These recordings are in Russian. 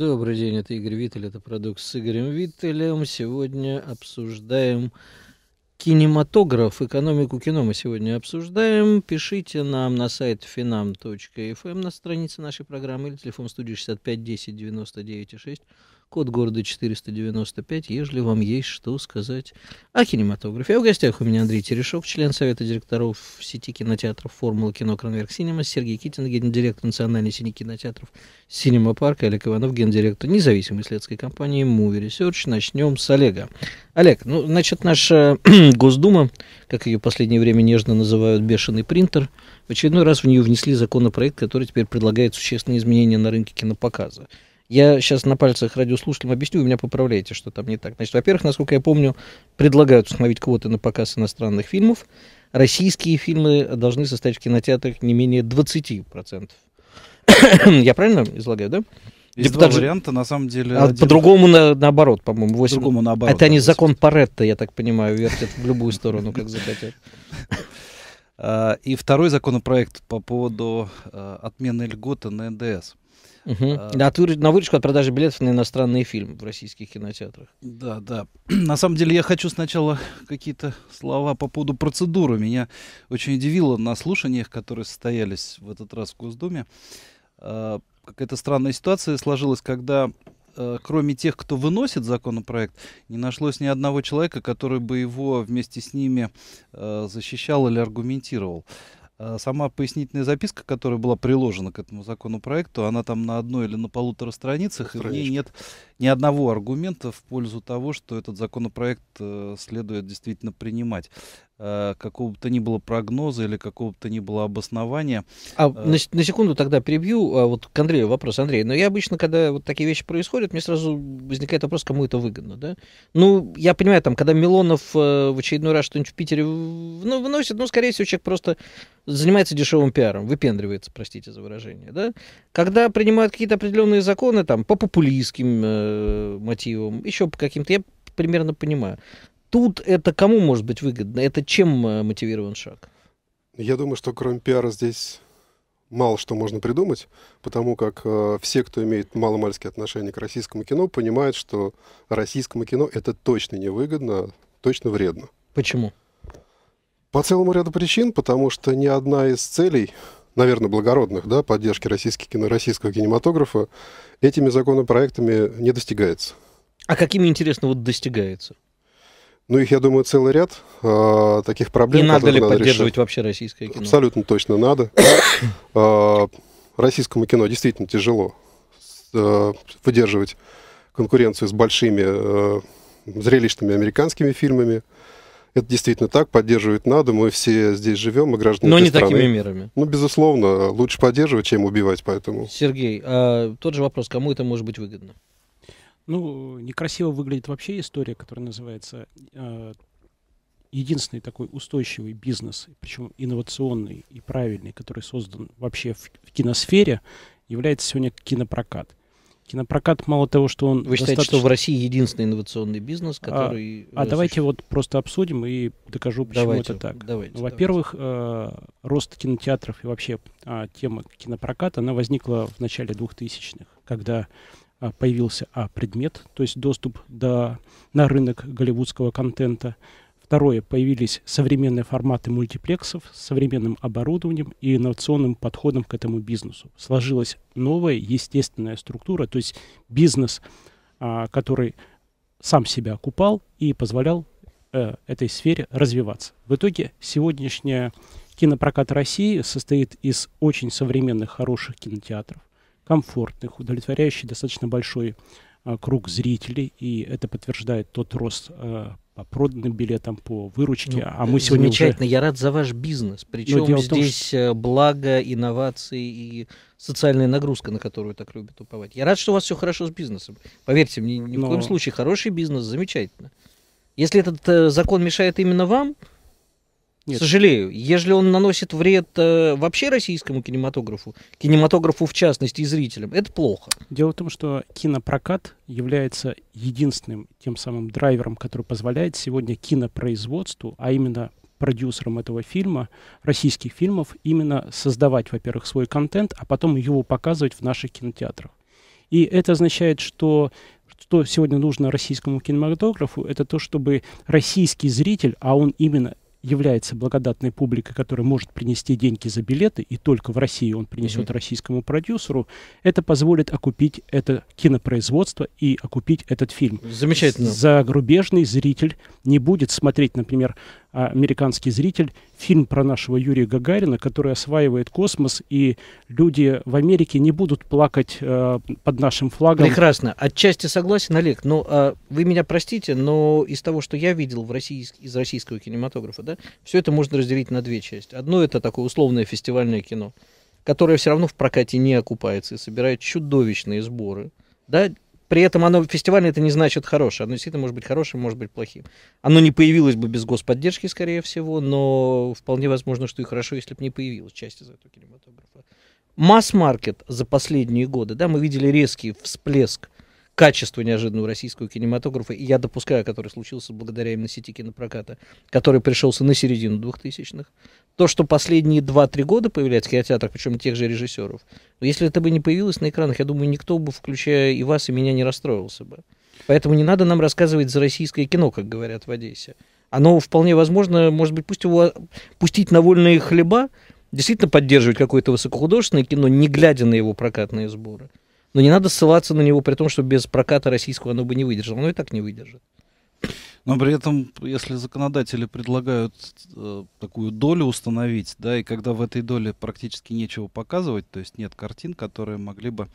Добрый день, это Игорь Виттель, это продукт с Игорем Виттелем. Сегодня обсуждаем кинематограф, экономику кино мы сегодня обсуждаем. Пишите нам на сайт finam.fm эм, на странице нашей программы или телефон студии 65 10 99 код города 495, ежели вам есть что сказать о кинематографе. А в гостях у меня Андрей Терешок, член Совета директоров сети кинотеатров «Формула кино Кронверк Синема», Сергей Китин, гендиректор Национальной сети кинотеатров «Синема Парк», Олег Иванов, гендиректор независимой следской компании «Муви Ресерч». Начнем с Олега. Олег, ну, значит, наша Госдума, как ее в последнее время нежно называют «бешеный принтер», в очередной раз в нее внесли законопроект, который теперь предлагает существенные изменения на рынке кинопоказа. Я сейчас на пальцах радиослушателям объясню, вы меня поправляете, что там не так. Значит, во-первых, насколько я помню, предлагают установить квоты на показ иностранных фильмов. Российские фильмы должны составить в кинотеатрах не менее 20%. я правильно излагаю, да? Есть Депутат... Типа два варианта, на самом деле. А один... По-другому на, наоборот, по-моему. 8... По-другому наоборот. Это они да, закон Паретта, я так понимаю, вертят в любую сторону, как захотят. А, и второй законопроект по поводу э, отмены льготы на НДС. Угу. А, От выру... На выручку от продажи билетов на иностранные фильмы в российских кинотеатрах. Да, да. На самом деле я хочу сначала какие-то слова по поводу процедуры. Меня очень удивило на слушаниях, которые состоялись в этот раз в Госдуме. Э, какая-то странная ситуация сложилась, когда э, кроме тех, кто выносит законопроект, не нашлось ни одного человека, который бы его вместе с ними защищал или аргументировал. А сама пояснительная записка, которая была приложена к этому законопроекту, она там на одной или на полутора страницах, Страничка. и в ней нет ни одного аргумента в пользу того, что этот законопроект э, следует действительно принимать. Э, какого бы то ни было прогноза или какого бы то ни было обоснования. А э, на, на секунду тогда перебью, а, вот к Андрею вопрос, Андрей. Но я обычно, когда вот такие вещи происходят, мне сразу возникает вопрос, кому это выгодно, да? Ну, я понимаю, там, когда Милонов э, в очередной раз что-нибудь в Питере ну, выносит, ну, скорее всего, человек просто занимается дешевым пиаром, выпендривается, простите за выражение, да? Когда принимают какие-то определенные законы, там, по популистским э, мотивам, еще по каким-то, я примерно понимаю тут это кому может быть выгодно? Это чем э, мотивирован шаг? Я думаю, что кроме пиара здесь мало что можно придумать, потому как э, все, кто имеет маломальские отношения к российскому кино, понимают, что российскому кино это точно невыгодно, точно вредно. Почему? По целому ряду причин, потому что ни одна из целей, наверное, благородных, да, поддержки российских кино, российского кинематографа, этими законопроектами не достигается. А какими, интересно, вот достигается? Ну, их, я думаю, целый ряд э, таких проблем. И надо ли надо поддерживать решать. вообще российское кино? Абсолютно точно надо. Э, российскому кино действительно тяжело э, выдерживать конкуренцию с большими э, зрелищными американскими фильмами. Это действительно так, поддерживать надо, мы все здесь живем, мы граждане Но не страны. такими мерами. Ну, безусловно, лучше поддерживать, чем убивать, поэтому. Сергей, а, тот же вопрос, кому это может быть выгодно? Ну, некрасиво выглядит вообще история, которая называется э, единственный такой устойчивый бизнес, причем инновационный и правильный, который создан вообще в, в киносфере, является сегодня кинопрокат. Кинопрокат мало того, что он... Вы считаете, достаточно... что в России единственный инновационный бизнес, а, который... А, а давайте вот просто обсудим и докажу, почему давайте, это так. Ну, давайте, Во-первых, э, рост кинотеатров и вообще э, тема кинопроката, она возникла в начале 2000-х, когда а, появился, а предмет, то есть доступ до, на рынок голливудского контента. Второе, появились современные форматы мультиплексов с современным оборудованием и инновационным подходом к этому бизнесу. Сложилась новая естественная структура, то есть бизнес, а, который сам себя окупал и позволял э, этой сфере развиваться. В итоге сегодняшняя кинопрокат России состоит из очень современных хороших кинотеатров, комфортных, удовлетворяющих достаточно большой а, круг зрителей, и это подтверждает тот рост а, по проданным билетам, по выручке. Ну, а мы э, сегодня замечательно, уже... я рад за ваш бизнес. Ну, Причем здесь том, что... Э, благо, инновации и социальная нагрузка, на которую так любят уповать. Я рад, что у вас все хорошо с бизнесом. Поверьте мне, ни Но... в коем случае хороший бизнес, замечательно. Если этот э, закон мешает именно вам, нет. Сожалею. Ежели он наносит вред э, вообще российскому кинематографу, кинематографу в частности и зрителям, это плохо. Дело в том, что кинопрокат является единственным тем самым драйвером, который позволяет сегодня кинопроизводству, а именно продюсерам этого фильма, российских фильмов, именно создавать, во-первых, свой контент, а потом его показывать в наших кинотеатрах. И это означает, что что сегодня нужно российскому кинематографу, это то, чтобы российский зритель, а он именно является благодатной публикой, которая может принести деньги за билеты, и только в России он принесет mm российскому продюсеру, это позволит окупить это кинопроизводство и окупить этот фильм. Замечательно. Загрубежный зритель не будет смотреть, например, американский зритель фильм про нашего Юрия Гагарина, который осваивает космос, и люди в Америке не будут плакать э, под нашим флагом. Прекрасно. Отчасти согласен, Олег. Но ну, э, а, вы меня простите, но из того, что я видел в России, из российского кинематографа, да, все это можно разделить на две части. Одно это такое условное фестивальное кино, которое все равно в прокате не окупается и собирает чудовищные сборы. Да, при этом оно фестивальное это не значит хорошее. Оно действительно может быть хорошим, может быть плохим. Оно не появилось бы без господдержки, скорее всего, но вполне возможно, что и хорошо, если бы не появилась часть из этого кинематографа. Масс-маркет за последние годы, да, мы видели резкий всплеск качество неожиданного российского кинематографа, и я допускаю, который случился благодаря именно сети кинопроката, который пришелся на середину 2000-х. То, что последние 2-3 года появляется в кинотеатрах, причем тех же режиссеров, если это бы не появилось на экранах, я думаю, никто бы, включая и вас, и меня, не расстроился бы. Поэтому не надо нам рассказывать за российское кино, как говорят в Одессе. Оно вполне возможно, может быть, пусть его пустить на вольные хлеба, действительно поддерживать какое-то высокохудожественное кино, не глядя на его прокатные сборы. Но не надо ссылаться на него, при том, что без проката российского оно бы не выдержало. Оно и так не выдержит. Но при этом, если законодатели предлагают э, такую долю установить, да, и когда в этой доле практически нечего показывать, то есть нет картин, которые могли бы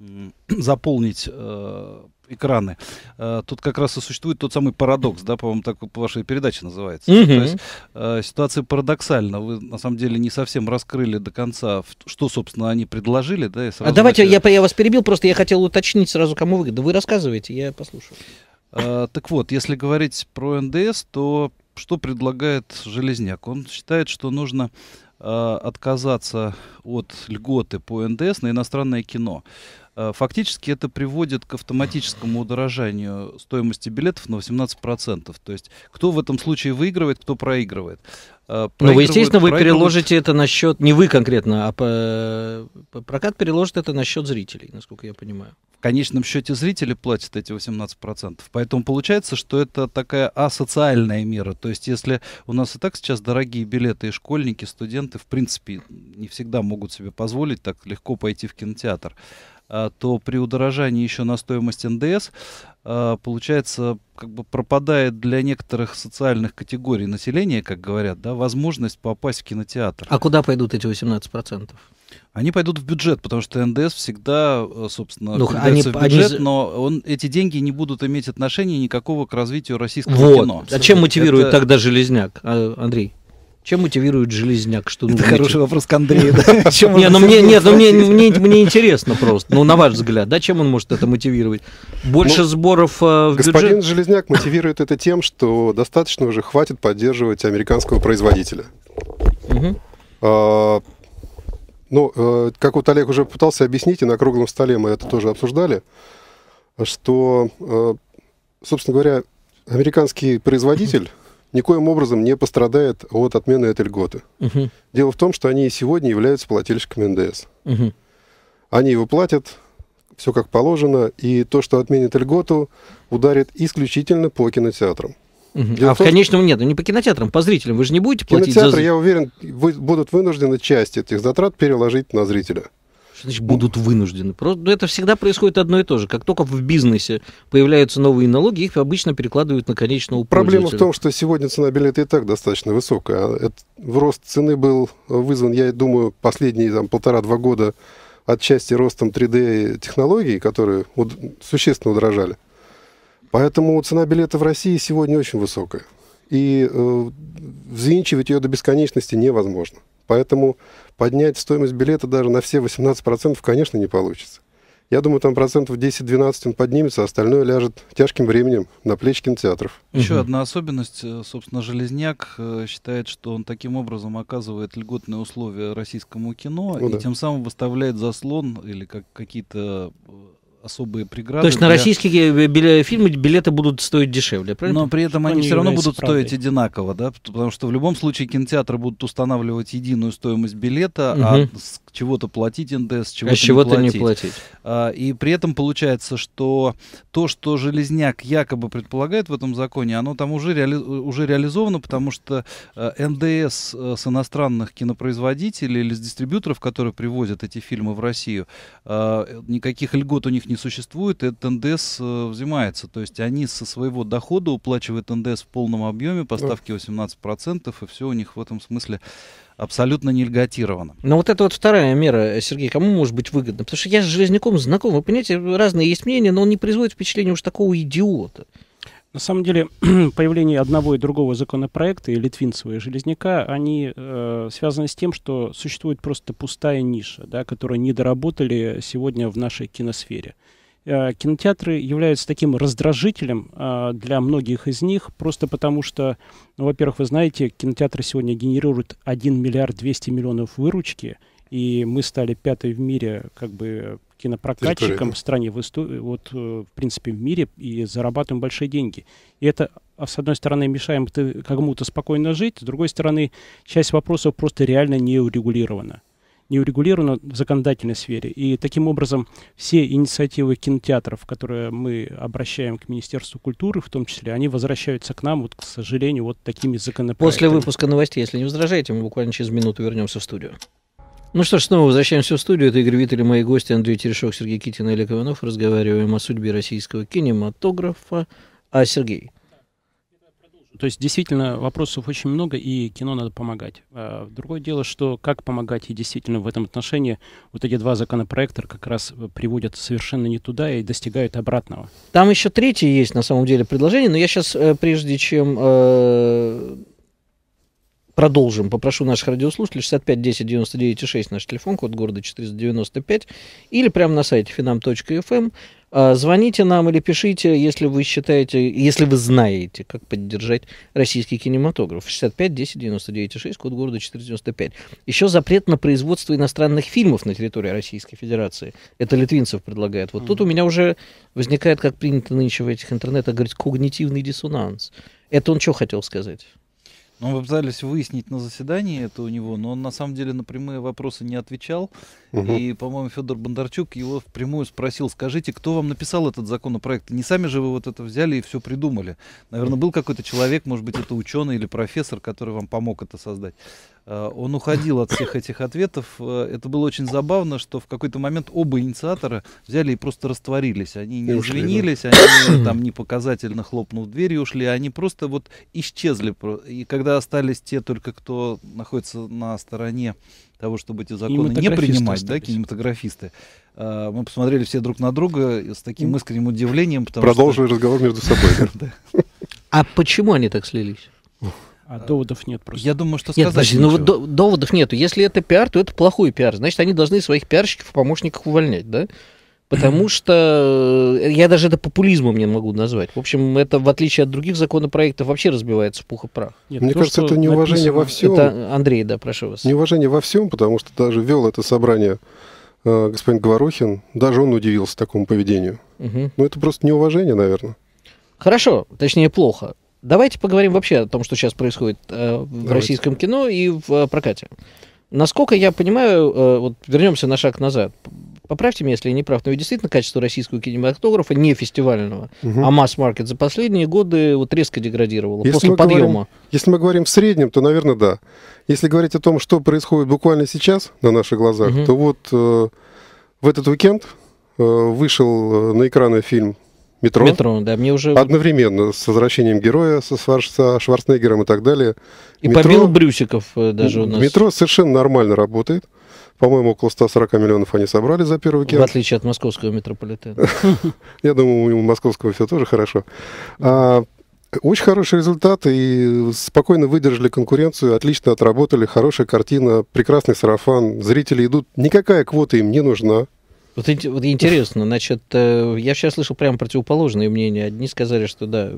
э, заполнить э, экраны. Э, тут как раз и существует тот самый парадокс, да, по-моему, так по вашей называется. Угу. То есть э, ситуация парадоксальна. Вы на самом деле не совсем раскрыли до конца, что, собственно, они предложили, да? сразу а давайте начали... я, я вас перебил, просто я хотел уточнить сразу, кому выгодно. Вы рассказываете, я послушаю. Э, так вот, если говорить про НДС, то что предлагает Железняк? Он считает, что нужно отказаться от льготы по НДС на иностранное кино. Э, фактически это приводит к автоматическому удорожанию стоимости билетов на 18%. То есть кто в этом случае выигрывает, кто проигрывает. проигрывает э, ну, вы, естественно, проигрывает... вы переложите это на счет, не вы конкретно, а по... прокат переложит это на счет зрителей, насколько я понимаю. В конечном счете зрители платят эти 18%. Поэтому получается, что это такая асоциальная мера. То есть если у нас и так сейчас дорогие билеты, и школьники, студенты, в принципе, не всегда могут себе позволить так легко пойти в кинотеатр. А, то при удорожании еще на стоимость НДС а, получается, как бы пропадает для некоторых социальных категорий населения, как говорят, да, возможность попасть в кинотеатр. А куда пойдут эти 18%? Они пойдут в бюджет, потому что НДС всегда, э, собственно, ну, они, в бюджет, они... но он, эти деньги не будут иметь отношения никакого к развитию российского вот. кино. А чем мотивирует Это... тогда Железняк, а, Андрей? Чем мотивирует Железняк? Что, ну, Это хороший эти... вопрос к Андрею. не, ну, мне, нет, но ну, мне, мне, интересно просто. Ну, на ваш взгляд, да, чем он может это мотивировать? Больше ну, сборов э, в Господин Железняк мотивирует это тем, что достаточно уже хватит поддерживать американского производителя. А, ну, э, как вот Олег уже пытался объяснить, и на круглом столе мы это тоже обсуждали, что, э, собственно говоря, американский производитель никоим образом не пострадает от отмены этой льготы. Угу. Дело в том, что они и сегодня являются плательщиками НДС. Угу. Они его платят, все как положено, и то, что отменит льготу, ударит исключительно по кинотеатрам. Угу. а в, том, в конечном нет, ну не по кинотеатрам, по зрителям. Вы же не будете платить кинотеатры, за... я уверен, будут вынуждены часть этих затрат переложить на зрителя. Что значит будут вынуждены? Просто ну, это всегда происходит одно и то же. Как только в бизнесе появляются новые налоги, их обычно перекладывают на конечного Проблема в том, что сегодня цена билета и так достаточно высокая. А это, в рост цены был вызван, я думаю, последние там, полтора-два года отчасти ростом 3D-технологий, которые уд- существенно удорожали. Поэтому цена билета в России сегодня очень высокая. И э, взвинчивать ее до бесконечности невозможно. Поэтому поднять стоимость билета даже на все 18%, конечно, не получится. Я думаю, там процентов 10-12 он поднимется, а остальное ляжет тяжким временем на плечи кинотеатров. Еще одна особенность, э, собственно, Железняк э, считает, что он таким образом оказывает льготные условия российскому кино ну, и да. тем самым выставляет заслон или как какие-то э, особые преграды. То есть для... российские э, биле... фильмы билеты будут стоить дешевле, правильно? Но при этом что они все равно будут правдой. стоить одинаково, да, потому что в любом случае кинотеатры будут устанавливать единую стоимость билета, угу. а чего-то платить НДС, чего-то а не платить. не платить. А, и при этом получается, что то, что Железняк якобы предполагает в этом законе, оно там уже, реали... уже реализовано, потому что а, НДС э, с иностранных кинопроизводителей или с дистрибьюторов, которые привозят эти фильмы в Россию, а, никаких льгот у них не существует, и этот НДС а, взимается. То есть они со своего дохода уплачивают НДС в полном объеме, поставки 18%, ну. и все у них в этом смысле абсолютно не льготировано. Но вот это вот вторая мера, Сергей, кому может быть выгодно? Потому что я с Железняком знаком, вы понимаете, разные есть мнения, но он не производит впечатление уж такого идиота. На самом деле, появление одного и другого законопроекта, и Литвинцева, и Железняка, они э, связаны с тем, что существует просто пустая ниша, да, которую не доработали сегодня в нашей киносфере. Э, кинотеатры являются таким раздражителем э, для многих из них, просто потому что, ну, во-первых, вы знаете, кинотеатры сегодня генерируют 1 миллиард 200 миллионов выручки, и мы стали пятой в мире как бы кинопрокатчиком в стране, в исту... вот, э, в принципе, в мире, и зарабатываем большие деньги. И это, а, с одной стороны, мешаем кому-то спокойно жить, с другой стороны, часть вопросов просто реально не урегулирована не урегулировано в законодательной сфере. И таким образом все инициативы кинотеатров, которые мы обращаем к Министерству культуры, в том числе, они возвращаются к нам, вот, к сожалению, вот такими законопроектами. После выпуска новостей, если не возражаете, мы буквально через минуту вернемся в студию. Ну что ж, снова возвращаемся в студию. Это Игорь Виттель и мои гости Андрей Терешок, Сергей Китин и Олег Иванов. Разговариваем о судьбе российского кинематографа. А, Сергей, то есть действительно вопросов очень много, и кино надо помогать. А, другое дело, что как помогать, и действительно в этом отношении вот эти два законопроекта как раз э, приводят совершенно не туда и достигают обратного. Там еще третье есть на самом деле предложение, но я сейчас, э, прежде чем э, продолжим, попрошу наших радиослушателей 65 10 99 6, наш телефон, код города 495, или прямо на сайте finam.fm а, звоните нам или пишите, если вы считаете, если вы знаете, как поддержать российский кинематограф. 65 10 99 6, код города 495. Еще запрет на производство иностранных фильмов на территории Российской Федерации. Это Литвинцев предлагает. Вот mm тут у меня уже возникает, как принято нынче в этих интернетах говорить, когнитивный диссонанс. Это он что хотел сказать? Ну, мы пытались выяснить на заседании это у него, но он на самом деле на прямые вопросы не отвечал. Угу. И, по-моему, Федор Бондарчук его впрямую спросил, скажите, кто вам написал этот законопроект? Не сами же вы вот это взяли и все придумали. Наверное, был какой-то человек, может быть, это ученый или профессор, который вам помог это создать. Э, он уходил от всех этих ответов. Э, это было очень забавно, что в какой-то момент оба инициатора взяли и просто растворились. Они не ушли, извинились, да. они там не показательно хлопнув и ушли, а они просто вот исчезли. И когда остались те только, кто находится на стороне того, чтобы эти законы не принимать, остались. да, кинематографисты, э, мы посмотрели все друг на друга с таким искренним удивлением. Продолжили что... разговор между собой. А почему они так слились? А доводов нет просто. Я думаю, что сказать нет, подожди, ну вот до, доводов нету. Если это пиар, то это плохой пиар. Значит, они должны своих пиарщиков, помощников увольнять, да? Потому что э, я даже это популизмом не могу назвать. В общем, это, в отличие от других законопроектов, вообще разбивается в пух и прах. Нет, Мне то, кажется, это неуважение написано... во всем. Это Андрей, да, прошу вас. Неуважение во всем, потому что даже вел это собрание э, господин Говорухин, даже он удивился такому поведению. Угу. Ну, это просто неуважение, наверное. Хорошо, точнее, плохо. Давайте поговорим вообще о том, что сейчас происходит э, в Давайте. российском кино и в э, прокате. Насколько я понимаю, э, вот вернемся на шаг назад. Поправьте меня, если я не прав, но ведь действительно качество российского кинематографа, не фестивального, угу. а масс-маркет за последние годы вот резко деградировало если после подъема. Говорим, если мы говорим в среднем, то, наверное, да. Если говорить о том, что происходит буквально сейчас на наших глазах, угу. то вот э, в этот уикенд э, вышел э, на экраны фильм Метро? Метро, да. Мне уже... Одновременно с возвращением героя, со Шварценеггером и так далее. И метро... побил Брюсиков э, даже у нас. Метро совершенно нормально работает. По-моему, около 140 миллионов они собрали за первый кино. В отличие от московского метрополитена. Я думаю, у московского все тоже хорошо. А, очень хороший результат и спокойно выдержали конкуренцию, отлично отработали, хорошая картина, прекрасный сарафан, зрители идут. Никакая квота им не нужна. Вот, вот интересно, значит, э, я сейчас слышал прямо противоположные мнения. Одни сказали, что да,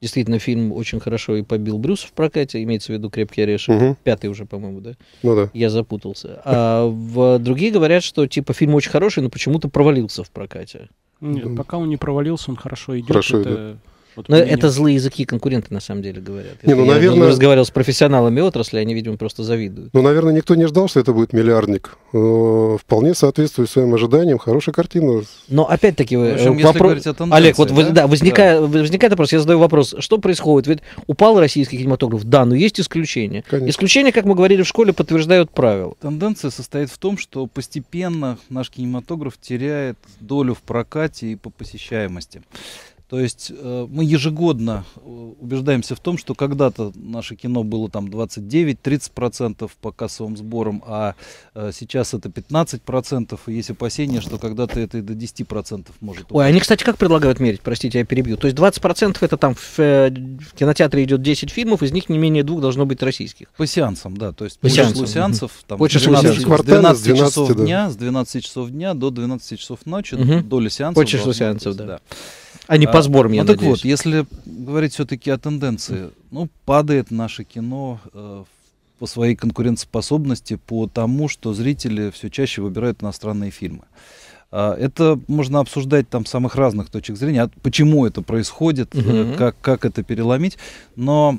действительно фильм очень хорошо и побил Брюса в прокате, имеется в виду «Крепкий орешек», угу. пятый уже, по-моему, да? Ну да. Я запутался. А в, другие говорят, что типа фильм очень хороший, но почему-то провалился в прокате. Нет, пока он не провалился, он хорошо идет. Хорошо это... идет. Вот Но ну, мнение. это злые языки конкуренты на самом деле говорят. Не, ну, я наверное... разговаривал с профессионалами отрасли, они, видимо, просто завидуют. Ну, наверное, никто не ждал, что это будет миллиардник. Но э, вполне соответствует своим ожиданиям. Хорошая картина. Но опять-таки э, вопрос... Олег, вот да? Да, возникает, да. возникает вопрос, я задаю вопрос, что происходит? Ведь упал российский кинематограф, да, но есть исключения. Исключения, как мы говорили в школе, подтверждают правила. Тенденция состоит в том, что постепенно наш кинематограф теряет долю в прокате и по посещаемости. То есть э, мы ежегодно э, убеждаемся в том, что когда-то наше кино было там 29-30% по кассовым сборам, а э, сейчас это 15%, и есть опасения, что когда-то это и до 10% может упасть. Ой, они, кстати, как предлагают мерить? Простите, я перебью. То есть 20% это там в, э, в кинотеатре идет 10 фильмов, из них не менее двух должно быть российских. По сеансам, да. То есть по, по числу сеансов, там, по 12, сеансов. 12 часов да. дня, с 12 часов дня до 12 часов ночи, угу. доля сеансов. По числу сеансов, быть, да. да. А не по сборам, ну я а, надеюсь. Так вот, если говорить все-таки о тенденции, ну, падает наше кино э, по своей конкурентоспособности, по тому, что зрители все чаще выбирают иностранные фильмы. А, это можно обсуждать там самых разных точек зрения, почему это происходит, угу. Mm как, как это переломить. Но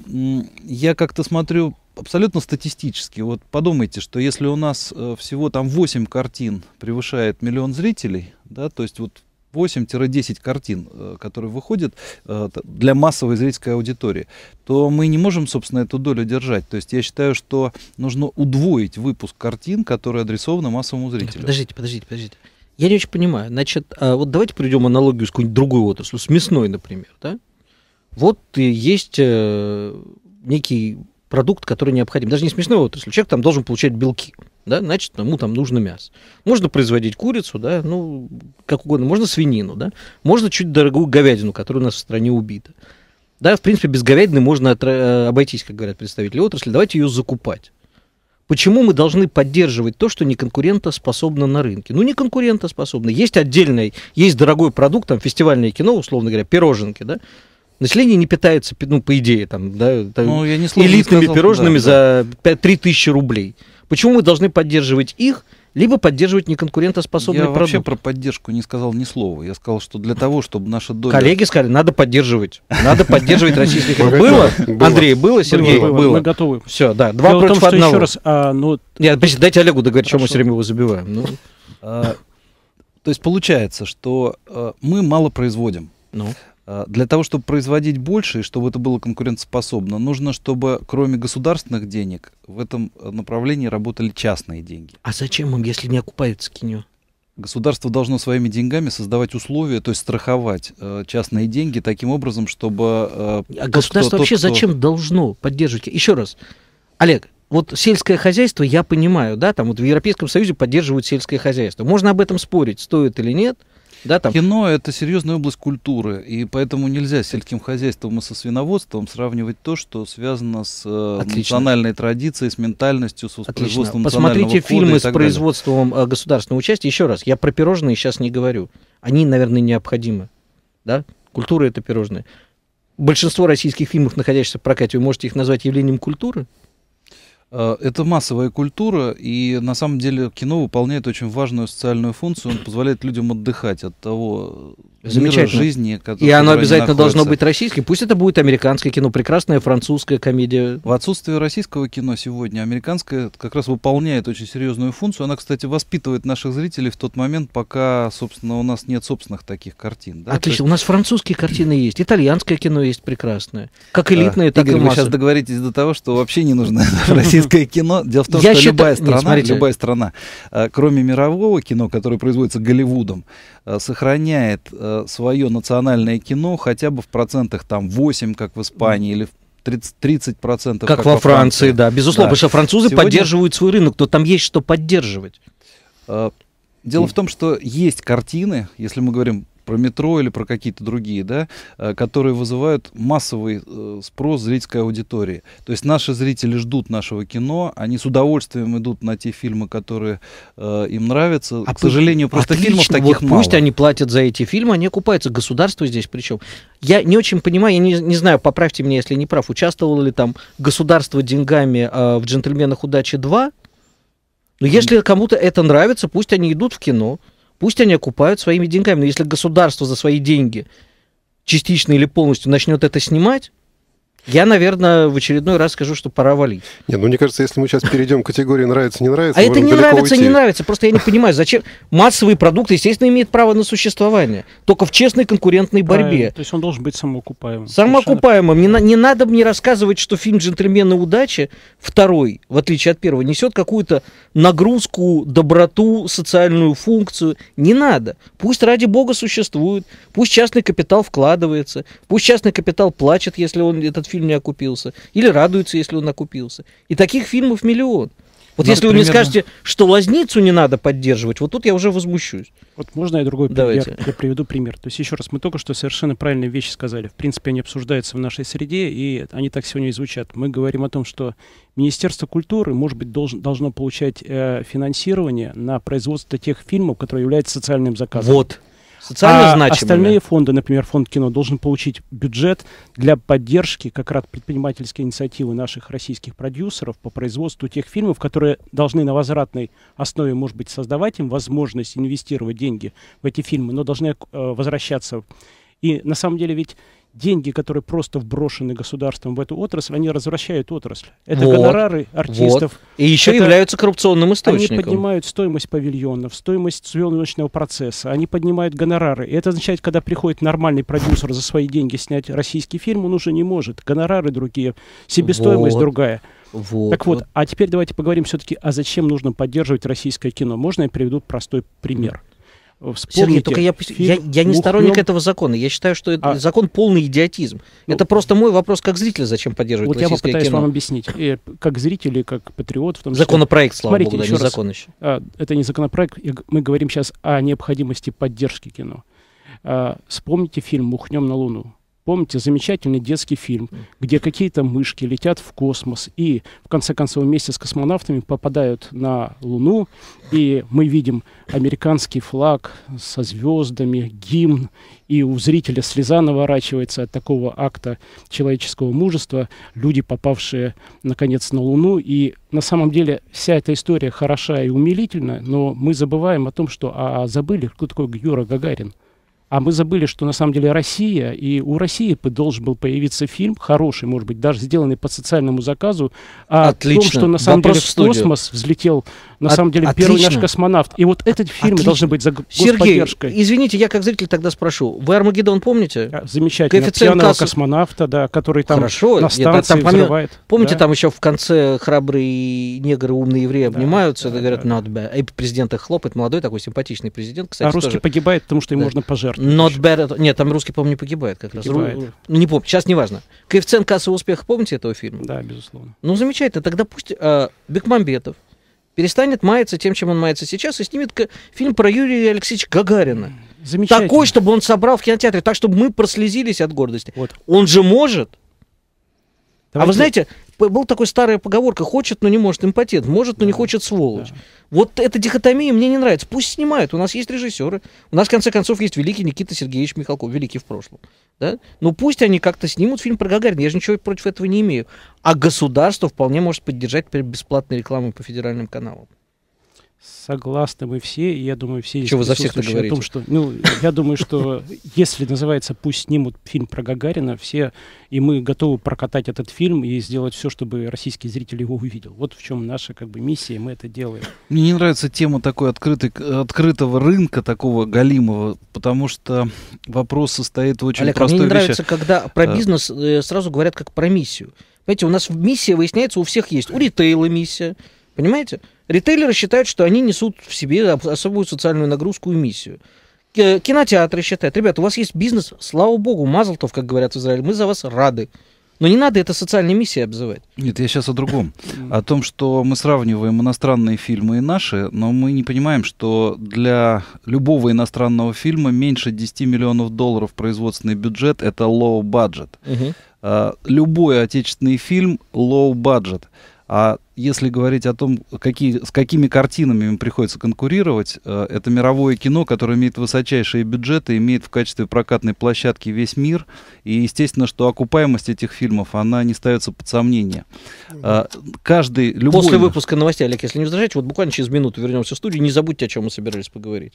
я как-то смотрю абсолютно статистически. Вот подумайте, что если у нас э, всего там 8 картин превышает миллион зрителей, да, то есть вот 8-10 картин, э, которые выходят э, для массовой зрительской аудитории, то мы не можем, собственно, эту долю держать. То есть я считаю, что нужно удвоить выпуск картин, которые адресованы массовому зрителю. Подождите, подождите, подождите. Я не очень понимаю. Значит, а вот давайте проведем аналогию с какой-нибудь другой отраслью, с мясной, например. Да? Вот есть э, некий продукт, который необходим. Даже не смешной отрасль. Человек там должен получать белки да, значит, ему там нужно мясо. Можно производить курицу, да, ну, как угодно, можно свинину, да, можно чуть дорогую говядину, которая у нас в стране убита. Да, в принципе, без говядины можно отра- э, обойтись, как говорят представители отрасли, давайте ее закупать. Почему мы должны поддерживать то, что не конкурентоспособно на рынке? Ну, не конкурентоспособно. Есть отдельный, есть дорогой продукт, там, фестивальное кино, условно говоря, пироженки, да, Население не питается, ну, по идее, там, да, там, ну, я не элитными не сказал, пирожными да, за 3 тысячи рублей. Почему мы должны поддерживать их, либо поддерживать неконкурентоспособный я продукт? Я вообще про поддержку не сказал ни слова. Я сказал, что для того, чтобы наша доля... Коллеги сказали, надо поддерживать. Надо поддерживать российских... Было? Андрей, было? Сергей, было? Мы готовы. Все, да. Два против одного. еще раз... А, ну Нет, дайте Олегу договорить, чем мы все время его забиваем. Ну. А, то есть получается, что э, мы мало производим. Ну. А, для того, чтобы производить больше и чтобы это было конкурентоспособно, нужно, чтобы кроме государственных денег в этом направлении работали частные деньги. А зачем им, если не окупается кино? Государство должно своими деньгами создавать условия, то есть страховать э, частные деньги таким образом, чтобы... Э, а тот, государство кто, вообще тот, кто... зачем должно поддерживать? Еще раз, Олег, вот сельское хозяйство, я понимаю, да, там вот в Европейском Союзе поддерживают сельское хозяйство. Можно об этом спорить, стоит или нет – да, там... Кино — это серьезная область культуры, и поэтому нельзя с сельским хозяйством и со свиноводством сравнивать то, что связано с э, Отлично. национальной традицией, с ментальностью, с воспроизводством Отлично. Посмотрите фильмы с производством далее. Э, государственного участия. Еще раз, я про пирожные сейчас не говорю. Они, наверное, необходимы. Да? Культура — это пирожные. Большинство российских фильмов, находящихся в прокате, вы можете их назвать явлением культуры? Э, это массовая культура, и на самом деле кино выполняет очень важную социальную функцию. Он позволяет людям отдыхать от того э, мира жизни, который И оно обязательно должно быть российским. Пусть это будет американское кино, прекрасная французская комедия. В отсутствие российского кино сегодня американское как раз выполняет очень серьезную функцию. Она, кстати, воспитывает наших зрителей в тот момент, пока, собственно, у нас нет собственных таких картин. Да? Отлично. есть... У нас французские картины есть, итальянское кино есть прекрасное. Как э, элитное, а, так Игорь, и массовое. вы сейчас договоритесь до того, что вообще не нужно в России российское кино. Дело в том, я что считаю... любая страна, Нет, любая страна, э, кроме мирового кино, которое производится Голливудом, э, сохраняет э, свое национальное кино хотя бы в процентах там 8, как в Испании, или в 30%. 30% как, как во Франции, Франции, да. Безусловно, да. потому что французы Сегодня... поддерживают свой рынок, но там есть что поддерживать. Дело в том, что есть картины, если мы говорим про метро или про какие-то другие, да, э, которые вызывают массовый э, спрос зрительской аудитории. То есть наши зрители ждут нашего кино, они с удовольствием идут на те фильмы, которые э, им нравятся. А К сожалению, просто отлично, фильмов таких вот мало. Пусть они платят за эти фильмы, они окупаются. Государство здесь причем. Я не очень понимаю, я не, не знаю, поправьте меня, если не прав, участвовало ли там государство деньгами э, в «Джентльменах удачи 2», но если кому-то это нравится, пусть они идут в кино. Пусть они окупают своими деньгами. Но если государство за свои деньги частично или полностью начнет это снимать, я, наверное, в очередной раз скажу, что пора валить. Не, ну мне кажется, если мы сейчас перейдем к категории нравится, не нравится. А это не нравится, уйти. не нравится. Просто я не понимаю, зачем массовый продукты, естественно, имеют право на существование. Только в честной конкурентной борьбе. Правильно. То есть он должен быть самоокупаемым. Самоокупаемым. Не, не надо мне рассказывать, что фильм Джентльмены удачи, второй, в отличие от первого, несет какую-то нагрузку, доброту, социальную функцию. Не надо. Пусть ради бога существует, пусть частный капитал вкладывается, пусть частный капитал плачет, если он этот фильм не окупился, или радуется, если он окупился. И таких фильмов миллион. Вот Надо если примерно... вы мне скажете, что лазницу не надо поддерживать, вот тут я уже возмущусь. Вот можно я другой Давайте. пример? Я приведу пример. То есть еще раз, мы только что совершенно правильные вещи сказали. В принципе, они обсуждаются в нашей среде, и они так сегодня и звучат. Мы говорим о том, что Министерство культуры, может быть, должен, должно получать э, финансирование на производство тех фильмов, которые являются социальным заказом. Вот. Социально а значимыми. остальные фонды, например, фонд кино, должен получить бюджет для поддержки как раз предпринимательской инициативы наших российских продюсеров по производству тех фильмов, которые должны на возвратной основе, может быть, создавать им возможность инвестировать деньги в эти фильмы, но должны э, возвращаться. И на самом деле ведь деньги, которые просто вброшены государством в эту отрасль, они развращают отрасль. Это вот, гонорары артистов. Вот. И еще это, являются коррупционным источником. Они поднимают стоимость павильонов, стоимость съемочного процесса, они поднимают гонорары. И это означает, когда приходит нормальный продюсер за свои деньги снять российский фильм, он уже не может. Гонорары другие, себестоимость вот. другая. Вот, так вот, вот, а теперь давайте поговорим все-таки, а зачем нужно поддерживать российское кино. Можно я приведу простой пример? Э, вспомните, Сергей, только я, я, я не сторонник этого закона. Я считаю, что а... закон полный идиотизм. Ну, это просто мой вопрос как зрителя, зачем поддерживать Вот я попытаюсь кино. вам объяснить. И, э, как зритель и как патриот. В том, законопроект, что... слава Смотрите, богу, да, не закон еще. А, это не законопроект. Мы говорим сейчас о необходимости поддержки кино. А, вспомните фильм «Мухнем на Луну». Помните замечательный детский фильм, где какие-то мышки летят в космос и, в конце концов, вместе с космонавтами попадают на Луну, и мы видим американский флаг со звездами, гимн, и у зрителя слеза наворачивается от такого акта человеческого мужества, люди, попавшие, наконец, на Луну, и на самом деле вся эта история хороша и умилительна, но мы забываем о том, что а, забыли, кто такой Юра Гагарин – а мы забыли, что на самом деле Россия, и у России должен был появиться фильм, хороший, может быть, даже сделанный по социальному заказу, о Отлично. том, что на самом Вопрос деле в студию. космос взлетел, на от, самом деле, отлично. первый наш космонавт. И вот этот фильм должен быть за господдержкой. Сергей, извините, я как зритель тогда спрошу. Вы «Армагеддон» помните? А, замечательно. Коэффициент Пьяного касс... космонавта, да, который там Хорошо. на станции Нет, там, взрывает. Помните, да? там еще в конце храбрые негры, умные евреи обнимаются, да, да, говорят, да. надо. И президент их хлопает, молодой такой симпатичный президент, кстати. А русский тоже. погибает, потому что им да. можно пожертвовать. Not bad, Нет, там русский, по-моему, не погибает как погибает. раз. Ну, не помню, сейчас неважно. Коэффициент кассового успеха, помните этого фильма? Да, безусловно. Ну, замечательно. Тогда пусть э, а, Бекмамбетов перестанет маяться тем, чем он мается сейчас, и снимет фильм про Юрия Алексеевича Гагарина. Замечательно. Такой, чтобы он собрал в кинотеатре, так, чтобы мы прослезились от гордости. Вот. Он же может. Давайте. А вы знаете, был такой старая поговорка, хочет, но не может импотент, может, но не хочет сволочь. Да. Вот эта дихотомия мне не нравится. Пусть снимают, у нас есть режиссеры, у нас, в конце концов, есть великий Никита Сергеевич Михалков, великий в прошлом. Да? Но ну, пусть они как-то снимут фильм про Гагарина, я же ничего против этого не имею. А государство вполне может поддержать бесплатной рекламой по федеральным каналам. Согласны мы все, и я думаю, все Чего за всех о том, что, ну, я думаю, что если называется «Пусть снимут фильм про Гагарина», все, и мы готовы прокатать этот фильм и сделать все, чтобы российский зритель его увидел. Вот в чем наша, как бы, миссия, мы это делаем. Мне не нравится тема такой открытой, открытого рынка, такого галимого, потому что вопрос состоит в очень Олег, а простой мне не нравится, вещи. когда про э, бизнес э, сразу говорят как про миссию. Понимаете, у нас миссия выясняется, у всех есть. У ритейла миссия, понимаете? Ритейлеры считают, что они несут в себе особую социальную нагрузку и миссию. Кинотеатры считают, ребят, у вас есть бизнес, слава богу, мазлтов, как говорят в Израиле, мы за вас рады. Но не надо это социальной миссией обзывать. Нет, я сейчас о другом. О том, что мы сравниваем иностранные фильмы и наши, но мы не понимаем, что для любого иностранного фильма меньше 10 миллионов долларов производственный бюджет — это low budget. Угу. любой отечественный фильм low budget. А если говорить о том, какие, с какими картинами им приходится конкурировать, э, это мировое кино, которое имеет высочайшие бюджеты, имеет в качестве прокатной площадки весь мир. И, естественно, что окупаемость этих фильмов, она не ставится под сомнение. А, каждый, любой... После выпуска новостей, Олег, если не возражаете, вот буквально через минуту вернемся в студию. Не забудьте, о чем мы собирались поговорить.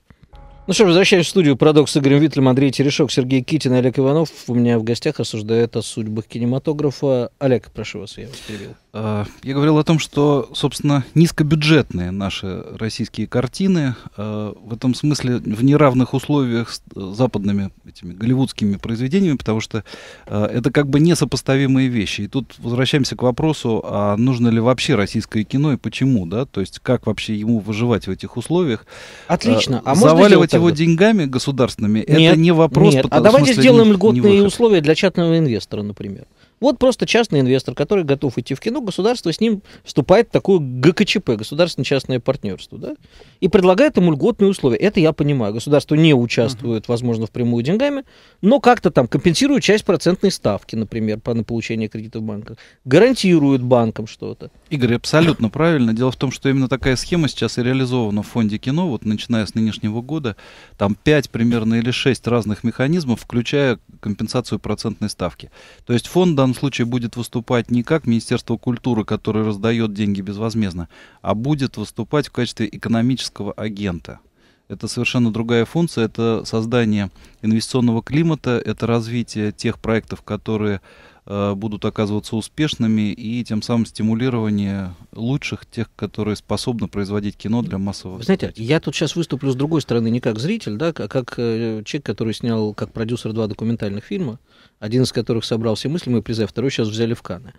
Ну что возвращаемся в студию «Парадокс» с Игорем Витлем, Андрей Терешок, Сергей Китин, Олег Иванов. У меня в гостях рассуждает о судьбах кинематографа. Олег, прошу вас, я вас перебил. А, я говорил о том, что, собственно, низкобюджетные наши российские картины а, в этом смысле в неравных условиях с э, западными этими голливудскими произведениями, потому что а, это как бы несопоставимые вещи. И тут возвращаемся к вопросу, а нужно ли вообще российское кино и почему, да? То есть как вообще ему выживать в этих условиях? Отлично. А можно Заваливать его деньгами государственными, нет, это не вопрос. Нет. А давайте смысле, сделаем льготные условия для частного инвестора, например. Вот просто частный инвестор, который готов идти в кино, государство с ним вступает в такое ГКЧП, государственно-частное партнерство, да, и предлагает ему льготные условия. Это я понимаю. Государство не участвует, возможно, в прямую деньгами, но как-то там компенсирует часть процентной ставки, например, по, на получение кредита в банках, гарантирует банкам что-то. Игорь, абсолютно правильно. Дело в том, что именно такая схема сейчас и реализована в фонде кино, вот начиная с нынешнего года. Там 5 примерно или 6 разных механизмов, включая компенсацию процентной ставки. То есть фонд данном случае будет выступать не как Министерство культуры, которое раздает деньги безвозмездно, а будет выступать в качестве экономического агента. Это совершенно другая функция, это создание инвестиционного климата, это развитие тех проектов, которые э, будут оказываться успешными и тем самым стимулирование лучших, тех, которые способны производить кино для массового. Знаете, я тут сейчас выступлю с другой стороны, не как зритель, да, а как э, человек, который снял как продюсер два документальных фильма один из которых собрал все мысли, мы призыв, а второй сейчас взяли в Каны.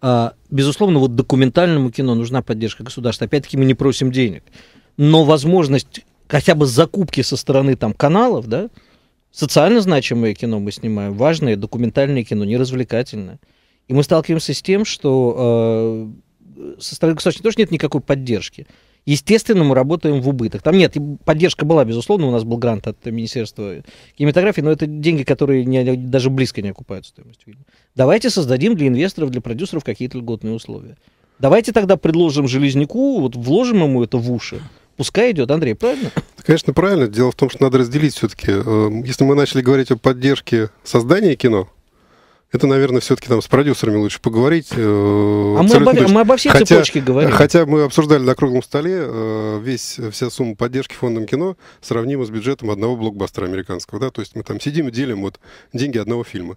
А, безусловно, вот документальному кино нужна поддержка государства. Опять-таки мы не просим денег. Но возможность хотя бы закупки со стороны там каналов, да, социально значимое кино мы снимаем, важное документальное кино, не развлекательное. И мы сталкиваемся с тем, что э, со стороны государства тоже нет никакой поддержки. Естественно, мы работаем в убыток. Там нет, поддержка была, безусловно, у нас был грант от Министерства кинематографии, но это деньги, которые не, даже близко не окупают стоимость фильма. Давайте создадим для инвесторов, для продюсеров какие-то льготные условия. Давайте тогда предложим Железняку, вот вложим ему это в уши, пускай идет, Андрей, правильно? Конечно, правильно. Дело в том, что надо разделить все-таки. Эм, если мы начали говорить о поддержке создания кино, это, наверное, все-таки там с продюсерами лучше поговорить. Э, а мы обо, мы обо всей хотя, цепочке говорим. Хотя мы обсуждали на круглом столе э, весь, вся сумма поддержки фондом кино сравнима с бюджетом одного блокбастера американского. Да? То есть мы там сидим и делим вот деньги одного фильма.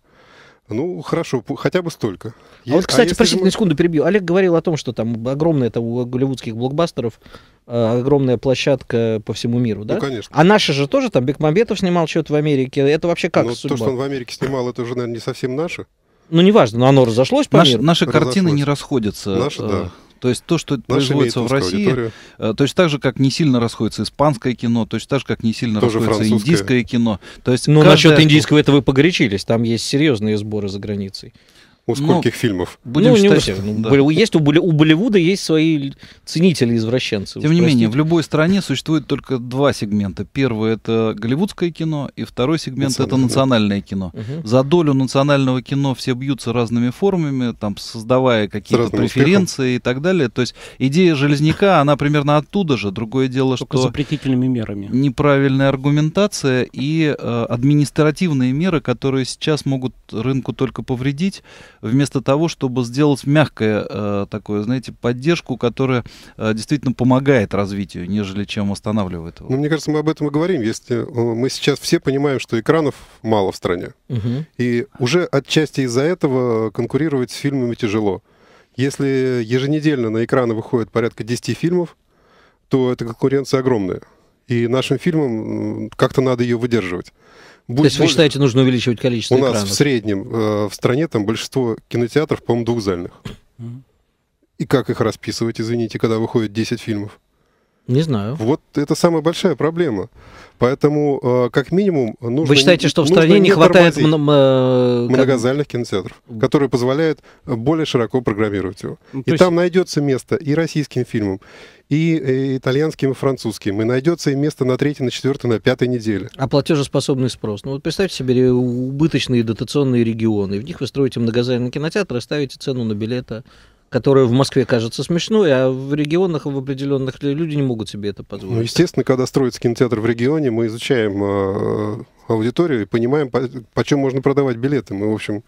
Ну, хорошо, хотя бы столько. А есть, вот, а кстати, а простите, мы... на секунду перебью. Олег говорил о том, что там огромная это у голливудских блокбастеров э, огромная площадка по всему миру, ну, да? Ну, конечно. А наши же тоже, там, Бекмамбетов снимал что-то в Америке. Это вообще как Ну, судьба? то, что он в Америке снимал, это уже, наверное, не совсем наше. Ну, неважно, но оно разошлось по Наш, миру. Наши разошлось. картины не расходятся. Наши, э, да. То есть то, что Наша производится в России, аудиторию. Э, точно так же, как не сильно расходится испанское кино, точно так же, как не сильно Тоже расходится индийское кино. То есть ну, каждая... насчет индийского это вы погорячились, там есть серьезные сборы за границей у ну, скольких ну, фильмов? Будем ну, считать, не у, ну, да. есть, у, у Болливуда есть свои ценители-извращенцы. Тем не простите. менее, в любой стране существует только два сегмента. Первый — это голливудское кино, и второй сегмент — это национальное кино. Угу. За долю национального кино все бьются разными формами, там, создавая какие-то преференции успехом. и так далее. То есть идея «Железняка», она примерно оттуда же. Другое дело, только что... запретительными мерами. Неправильная аргументация и э, административные меры, которые сейчас могут рынку только повредить, вместо того, чтобы сделать мягкое э, такое, знаете, поддержку, которая э, действительно помогает развитию, нежели чем останавливает его. Ну, мне кажется, мы об этом и говорим. Если э, мы сейчас все понимаем, что экранов мало в стране, угу. и уже отчасти из-за этого конкурировать с фильмами тяжело. Если еженедельно на экраны выходит порядка 10 фильмов, то эта конкуренция огромная. И нашим фильмам как-то надо ее выдерживать. Будет То есть вы считаете, нужно увеличивать количество У экранов? нас в среднем э, в стране там большинство кинотеатров, по-моему, двухзальных. Mm-hmm. И как их расписывать, извините, когда выходит 10 фильмов? Не знаю. Вот это самая большая проблема. Поэтому, э, как минимум, нужно... Вы считаете, что в стране не хватает мно... Э, многозальных кинотеатров, которые позволяют э, более широко программировать его. Ну, и есть... там найдется место и российским фильмам, и итальянским, и французским. И найдется и место на третьей, на четвертой, на пятой неделе. А платежеспособный спрос? Ну вот представьте себе убыточные дотационные регионы. В них вы строите многозальные кинотеатры, ставите цену на билеты которое в Москве кажется смешной, а в регионах в определенных люди не могут себе это ну, позволить. Ну, естественно, когда строится кинотеатр в регионе, мы изучаем э, аудиторию и понимаем, по, по чем можно продавать билеты. Мы, в общем,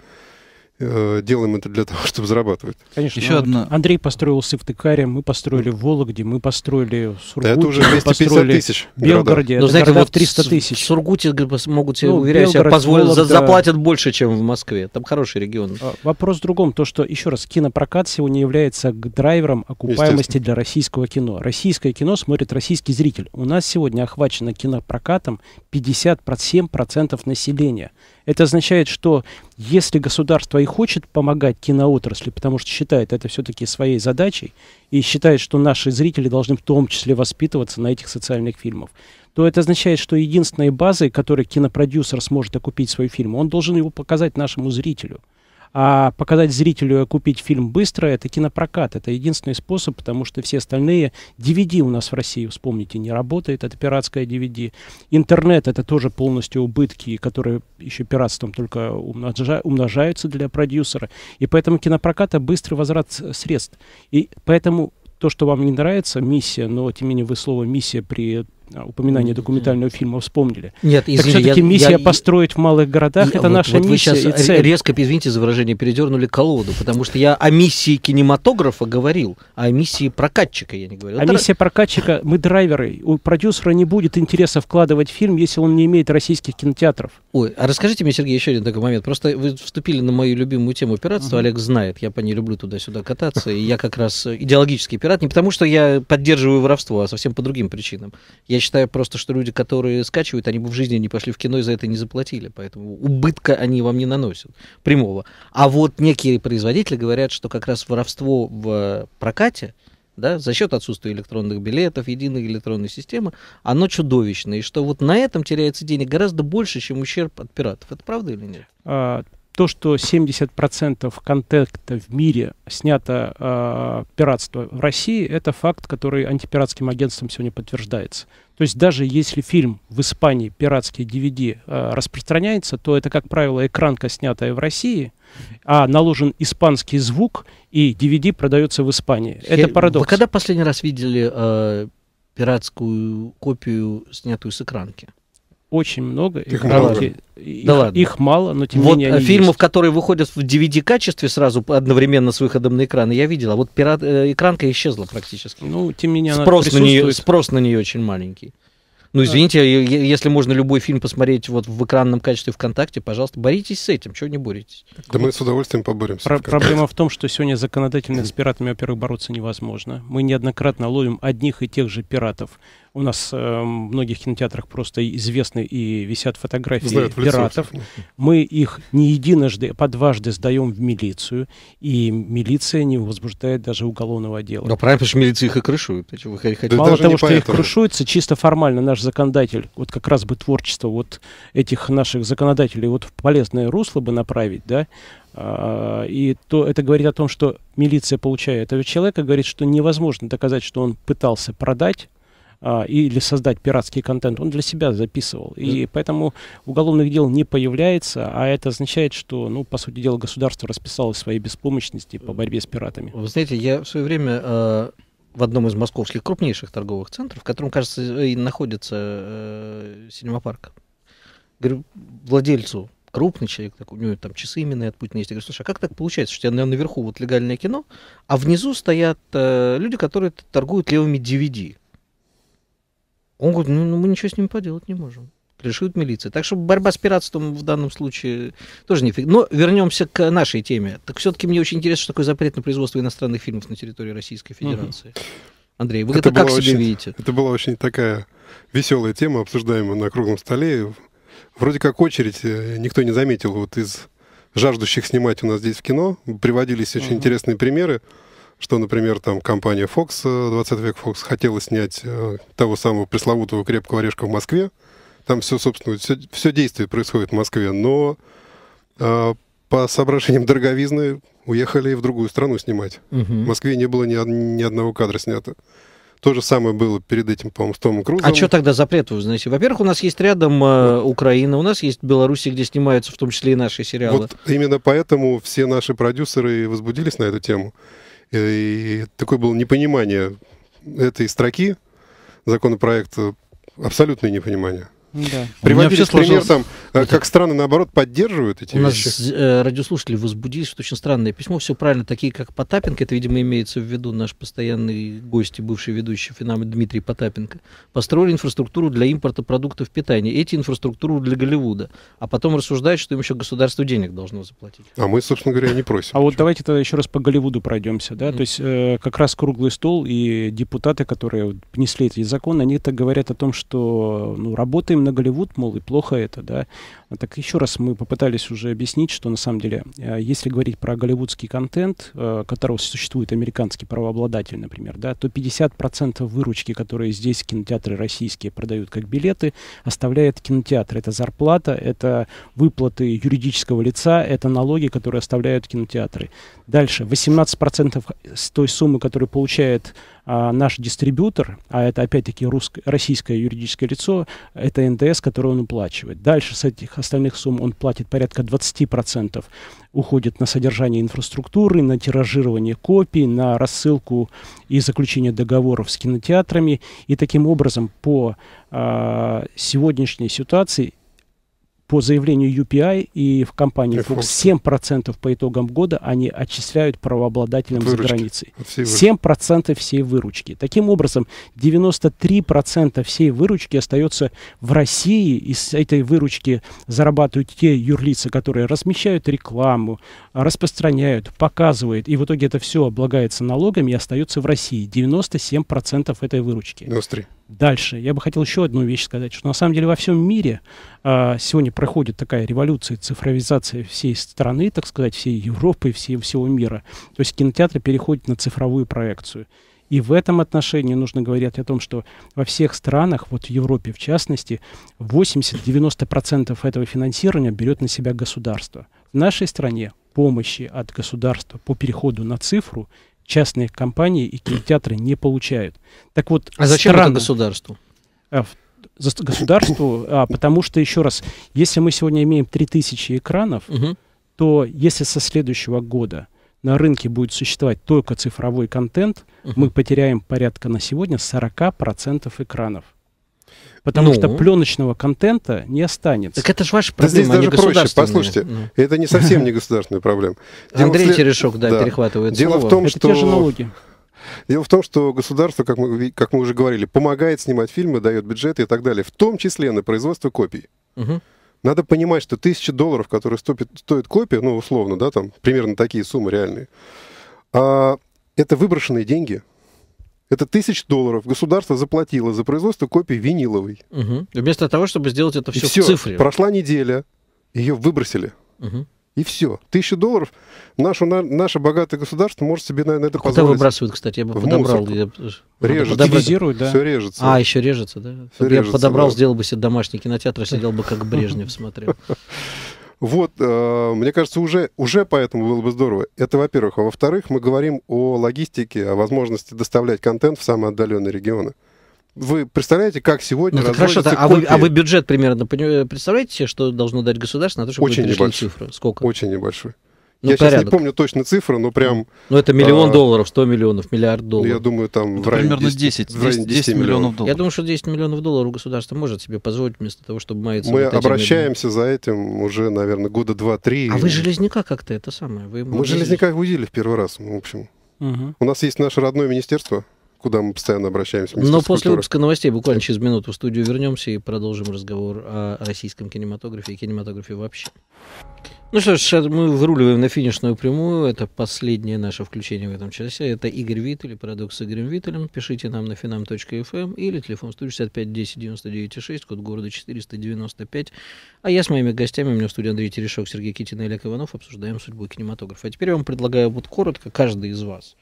Э, делаем это для того, чтобы зарабатывать. Конечно. Еще ну, вот Андрей построил Сыктывкаре, мы построили в Вологде, мы построили в Сургуте. Да, это уже 250 тысяч. Белгороде. Но, знаете, вот 300 тысяч. В Сургуте могут себе, ну, уверяю, Белгород, позволить, Вологда... заплатят больше, чем в Москве. Там хороший регион. А, вопрос в другом. То, что, еще раз, кинопрокат сегодня является драйвером окупаемости для российского кино. Российское кино смотрит российский зритель. У нас сегодня охвачено кинопрокатом 57% населения. Это означает, что если государство и хочет помогать киноотрасли, потому что считает это все-таки своей задачей, и считает, что наши зрители должны в том числе воспитываться на этих социальных фильмах, то это означает, что единственной базой, которой кинопродюсер сможет окупить свой фильм, он должен его показать нашему зрителю – а показать зрителю, купить фильм быстро, это кинопрокат. Это единственный способ, потому что все остальные DVD у нас в России, вспомните, не работает. Это пиратская DVD. Интернет — это тоже полностью убытки, которые еще пиратством только умножаются для продюсера. И поэтому кинопроката — быстрый возврат средств. И поэтому то, что вам не нравится, миссия, но тем не менее вы слово «миссия» при а, упоминание документального фильма вспомнили. Нет, извините так все-таки миссия я, построить в малых городах это вот, наша вот миссия. Вы сейчас и цель. резко, извините за выражение, передернули колоду, потому что я о миссии кинематографа говорил, а о миссии прокатчика я не говорил. А это... миссия прокатчика, мы драйверы. У продюсера не будет интереса вкладывать в фильм, если он не имеет российских кинотеатров. Ой, а расскажите мне, Сергей, еще один такой момент. Просто вы вступили на мою любимую тему пиратства. Олег знает, я по ней люблю туда-сюда кататься. И я как раз э, идеологический пират. Не потому, что я поддерживаю воровство, а совсем по другим причинам. Я я считаю просто, что люди, которые скачивают, они бы в жизни не пошли в кино и за это не заплатили. Поэтому убытка они вам не наносят прямого. А вот некие производители говорят, что как раз воровство в прокате, да, за счет отсутствия электронных билетов, единой электронной системы, оно чудовищное. И что вот на этом теряется денег гораздо больше, чем ущерб от пиратов. Это правда или нет? А, то, что 70% контента в мире снято э, пиратство в России, это факт, который антипиратским агентством сегодня подтверждается. То есть даже если фильм в Испании, пиратский DVD, э, распространяется, то это, как правило, экранка, снятая в России, а наложен испанский звук, и DVD продается в Испании. Я... Это парадокс. Вы когда последний раз видели э, пиратскую копию, снятую с экранки? очень много. Их мало. Их, да ладно. их мало, но тем не вот менее э, они фильмов, есть. которые выходят в DVD-качестве сразу одновременно с выходом на экраны, я видел, а вот пират, э, экранка исчезла практически. Ну, тем не менее, спрос она на нее, Спрос на нее очень маленький. Ну, извините, а. если можно любой фильм посмотреть вот в экранном качестве ВКонтакте, пожалуйста, боритесь с этим, чего не боретесь. Да мы с удовольствием поборемся. Про- проблема в том, что сегодня законодательно с пиратами, во-первых, бороться невозможно. Мы неоднократно ловим одних и тех же пиратов у нас э, в многих кинотеатрах просто известны и висят фотографии Знают пиратов. Мы их не единожды, а по дважды сдаем в милицию, и милиция не возбуждает даже уголовного дела. Но правильно, потому что милиция их и крышует. Да Мало того, что их крышуется, чисто формально наш законодатель, вот как раз бы творчество вот этих наших законодателей вот в полезное русло бы направить, да, а, и то это говорит о том, что милиция, получая этого человека, говорит, что невозможно доказать, что он пытался продать а, или создать пиратский контент, он для себя записывал. И поэтому уголовных дел не появляется, а это означает, что, ну, по сути дела, государство расписалось своей беспомощности по борьбе с пиратами. Вы знаете, я в свое время а, в одном из московских крупнейших торговых центров, в котором, кажется, и находится э, синемапарк, говорю владельцу крупный человек, такой, у него там часы именно от Путина есть. Я говорю, слушай, а как так получается, что у тебя наверху вот легальное кино, а внизу стоят э, люди, которые торгуют левыми DVD? Он говорит, ну, ну мы ничего с ним поделать не можем. Решит милиция. Так что борьба с пиратством в данном случае тоже нифига. Но вернемся к нашей теме. Так все-таки мне очень интересно, что такое запрет на производство иностранных фильмов на территории Российской Федерации. Угу. Андрей, вы это, это как очень, себе видите? Это была очень такая веселая тема, обсуждаемая на круглом столе. Вроде как очередь э, никто не заметил вот из жаждущих снимать у нас здесь в кино. Приводились очень угу. интересные примеры что, например, там компания Fox, 20 э, век Fox, хотела снять э, того самого пресловутого крепкого орешка в Москве. Там все, собственно, все, все действие происходит в Москве, но э, по соображениям дороговизны уехали в другую страну снимать. Угу. В Москве не было ни, ни одного кадра снято. То же самое было перед этим, по-моему, с Томом Крузом. А что тогда запрет, вы знаете? Во-первых, у нас есть рядом э, Украина, у нас есть Беларусь, где снимаются в том числе и наши сериалы. Вот именно поэтому все наши продюсеры возбудились на эту тему. Э, и такое было непонимание этой строки законопроекта, абсолютное непонимание. Да. Приводили пример, сложилось... там, э, это... как страны, наоборот, поддерживают эти У вещи. нас э, радиослушатели возбудились, что очень странное письмо. Все правильно, такие как Потапенко, это, видимо, имеется в виду наш постоянный гость и бывший ведущий феномен Дмитрий Потапенко, построили инфраструктуру для импорта продуктов питания. Эти инфраструктуру для Голливуда. А потом рассуждают, что им еще государство денег должно заплатить. А мы, собственно говоря, не просим. А вот давайте тогда еще раз по Голливуду пройдемся. Да? То есть э, как раз круглый стол и депутаты, которые внесли эти законы, они-то говорят о том, что ну, работаем на Голливуд, мол, и плохо это, да. Так еще раз мы попытались уже объяснить, что на самом деле, э, если говорить про голливудский контент, э, которого существует американский правообладатель, например, да, то 50% выручки, которые здесь кинотеатры российские продают как билеты, оставляет кинотеатр. Это зарплата, это выплаты юридического лица, это налоги, которые оставляют кинотеатры. Дальше, 18% с той суммы, которую получает а, наш дистрибьютор, а это опять-таки российское юридическое лицо, это НДС, который он уплачивает. Дальше с этих остальных сумм он платит порядка 20%, уходит на содержание инфраструктуры, на тиражирование копий, на рассылку и заключение договоров с кинотеатрами. И таким образом по э, сегодняшней ситуации по заявлению UPI и в компании Fox 7% по итогам года они отчисляют правообладателям выручки, за границей. 7% всей выручки. Таким образом, 93% всей выручки остается в России. и с этой выручки зарабатывают те юрлицы, которые размещают рекламу, распространяют, показывают. И в итоге это все облагается налогами и остается в России. 97% этой выручки. 93. Дальше я бы хотел еще одну вещь сказать, что на самом деле во всем мире а, сегодня проходит такая революция, цифровизация всей страны, так сказать, всей Европы, всей, всего мира. То есть кинотеатры переходят на цифровую проекцию. И в этом отношении нужно говорить о том, что во всех странах, вот в Европе в частности, 80-90% этого финансирования берет на себя государство. В нашей стране помощи от государства по переходу на цифру частные компании и кинотеатры не получают. Так вот, а зачем странно, это государству? А, государству, а, потому что, еще раз, если мы сегодня имеем 3000 экранов, угу. то если со следующего года на рынке будет существовать только цифровой контент, угу. мы потеряем порядка на сегодня 40% экранов. Потому ну. что пленочного контента не останется. Так это же ваша проблема, да здесь а не проще, послушайте, ну. это не совсем не государственная проблема. Дело Андрей след... Терешок, да, да, перехватывает Дело слово. в том, это что... те же налоги. Дело в том, что государство, как мы, как мы уже говорили, помогает снимать фильмы, дает бюджеты и так далее, в том числе на производство копий. Угу. Надо понимать, что тысяча долларов, которые стопит, стоит копия, ну, условно, да, там примерно такие суммы реальные, а, это выброшенные деньги – это тысяч долларов государство заплатило за производство копии виниловой. Угу. вместо того, чтобы сделать это все, и все в цифре. Прошла неделя, ее выбросили. Угу. И все. Тысяча долларов наше, на, наше богатое государство может себе, наверное, это а позволить. Куда выбрасывают, кстати? Я бы в подобрал. Мусорку. Я... Э, Режет. Подобрал. да? Все режется. А, еще режется, да? Все я режется, подобрал, да. сделал бы себе домашний кинотеатр, а сидел бы как Брежнев смотрел. Вот, э, мне кажется, уже, уже поэтому было бы здорово. Это, во-первых. А во-вторых, мы говорим о логистике, о возможности доставлять контент в самые отдаленные регионы. Вы представляете, как сегодня ну, хорошо, да, а, вы, а вы бюджет примерно представляете что должно дать государство на то, чтобы Очень вы перешли небольшой. цифры? Сколько? Очень небольшой. Ну, я порядок. сейчас не помню точно цифры, но прям... Ну, это миллион а, долларов, 100 миллионов, миллиард долларов. Я думаю, там... Ну, в районе примерно 10, 10, 10, 10 миллионов. миллионов долларов. Я думаю, что 10 миллионов долларов государство может себе позволить вместо того, чтобы маяться... Мы вот обращаемся этими... за этим уже, наверное, года два-три. А вы Железняка как-то это самое... Вы Мы Железняка выделили в первый раз, в общем. Угу. У нас есть наше родное министерство, куда мы постоянно обращаемся. Но после культуры. выпуска новостей буквально через минуту в студию вернемся и продолжим разговор о российском кинематографе и кинематографе вообще. Ну что ж, мы вруливаем на финишную прямую. Это последнее наше включение в этом часе. Это Игорь Виттель, парадокс с Игорем Виттелем. Пишите нам на finam.fm эм или телефон 165 10 99 6, код города 495. А я с моими гостями, у меня в студии Андрей Терешок, Сергей Китин и Олег Иванов, обсуждаем судьбу кинематографа. А теперь я вам предлагаю вот коротко, каждый из вас,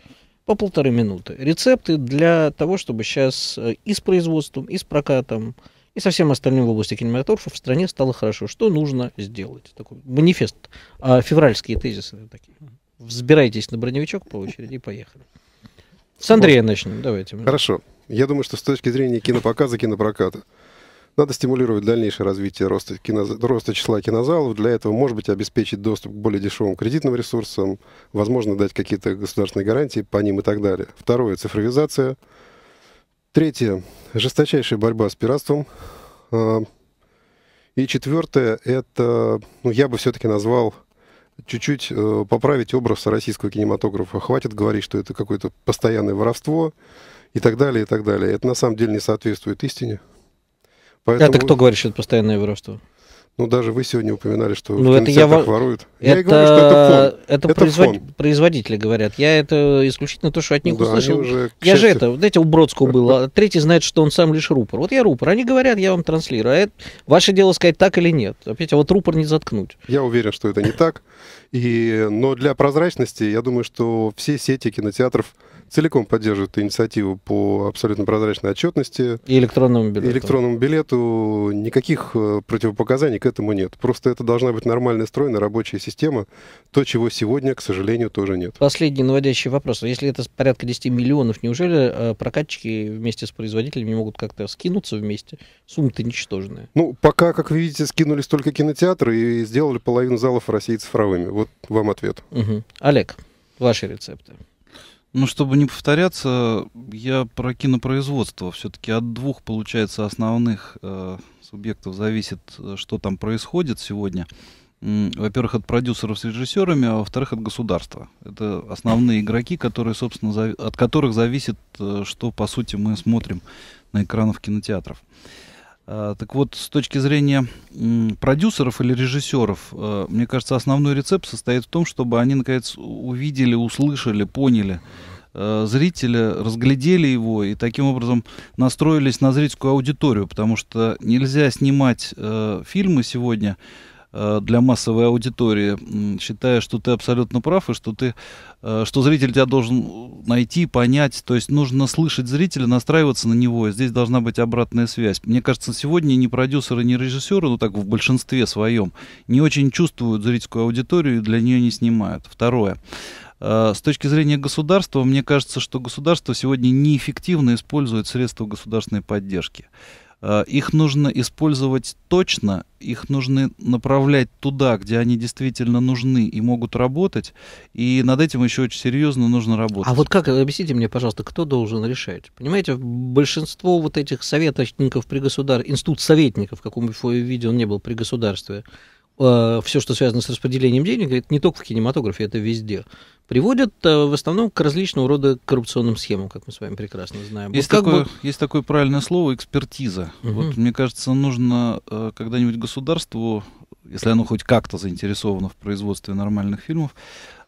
по полторы минуты. Рецепты для того, чтобы сейчас э, и с производством, и с прокатом, и со всем остальным в области кинематографа в стране стало хорошо. Что нужно сделать? Такой манифест. А, февральские тезисы такие. Взбирайтесь на броневичок по очереди и поехали. С Андрея начнем, давайте. Хорошо. Я думаю, что с точки зрения кинопоказа, кинопроката – надо стимулировать дальнейшее развитие роста, кино, роста числа кинозалов. Для этого, может быть, обеспечить доступ к более дешевым кредитным ресурсам, возможно, дать какие-то государственные гарантии по ним и так далее. Второе – цифровизация. Третье – жесточайшая борьба с пиратством. А, и четвертое – это, ну, я бы все-таки назвал чуть-чуть э, поправить образ российского кинематографа. Хватит говорить, что это какое-то постоянное воровство и так далее, и так далее. Это на самом деле не соответствует истине. Поэтому... Это кто говорит, что это постоянное воровство? Ну, даже вы сегодня упоминали, что ну, в это я... воруют. Это... Я и говорю, что это фон. Это, это производ... фон. производители говорят. Я это исключительно то, что от них да, услышал. Уже, я счастью... же это, знаете, у Бродского было. А третий знает, что он сам лишь рупор. Вот я рупор. Они говорят, я вам транслирую. А это ваше дело сказать так или нет. Опять, а вот рупор не заткнуть. Я уверен, что это не так. И... Но для прозрачности, я думаю, что все сети кинотеатров целиком поддерживают инициативу по абсолютно прозрачной отчетности. И электронному билету. Электронному билету никаких э, противопоказаний к этому нет. Просто это должна быть нормальная стройная рабочая система, то, чего сегодня, к сожалению, тоже нет. Последний наводящий вопрос. Если это порядка 10 миллионов, неужели э, прокатчики вместе с производителями не могут как-то скинуться вместе? Сумма-то ничтожная. Ну, пока, как вы видите, скинулись только кинотеатры и сделали половину залов в России цифровыми. Вот вам ответ. Угу. Олег, ваши рецепты. Ну, чтобы не повторяться, я про кинопроизводство. Все-таки от двух, получается, основных э, субъектов зависит, э, что там происходит сегодня. Во-первых, от продюсеров с режиссерами, а во-вторых, от государства. Это основные игроки, которые, собственно, зави- от которых зависит, э, что, по сути, мы смотрим на экранах кинотеатров. А, так вот, с точки зрения продюсеров или режиссеров, э, мне кажется, основной рецепт состоит в том, чтобы они, наконец, увидели, услышали, поняли э, зрителя, разглядели его и таким образом настроились на зрительскую аудиторию, потому что нельзя снимать э, фильмы сегодня Э, для массовой аудитории, считая, что ты абсолютно прав и что ты, э, что зритель тебя должен найти, понять. То есть нужно слышать зрителя, настраиваться на него. И здесь должна быть обратная связь. Мне кажется, сегодня ни продюсеры, ни режиссеры, ну так в большинстве своем, не очень чувствуют зрительскую аудиторию и для нее не снимают. Второе. Э, с точки зрения государства, мне кажется, что государство сегодня неэффективно использует средства государственной поддержки. Э, их нужно использовать точно, их нужно направлять туда, где они действительно нужны и могут работать, и над этим еще очень серьезно нужно работать. А вот как, объясните мне, пожалуйста, кто должен решать? Понимаете, большинство вот этих советников при государстве, институт советников, в каком бы виде он не был при государстве, Э, все, что связано с распределением денег, это не только в кинематографе, это везде, приводят э, в основном к различного рода коррупционным схемам, как мы с вами прекрасно знаем. Есть, вот такое, бы... есть такое правильное слово экспертиза. Угу. Вот, мне кажется, нужно э, когда-нибудь государству, если оно хоть как-то заинтересовано в производстве нормальных фильмов,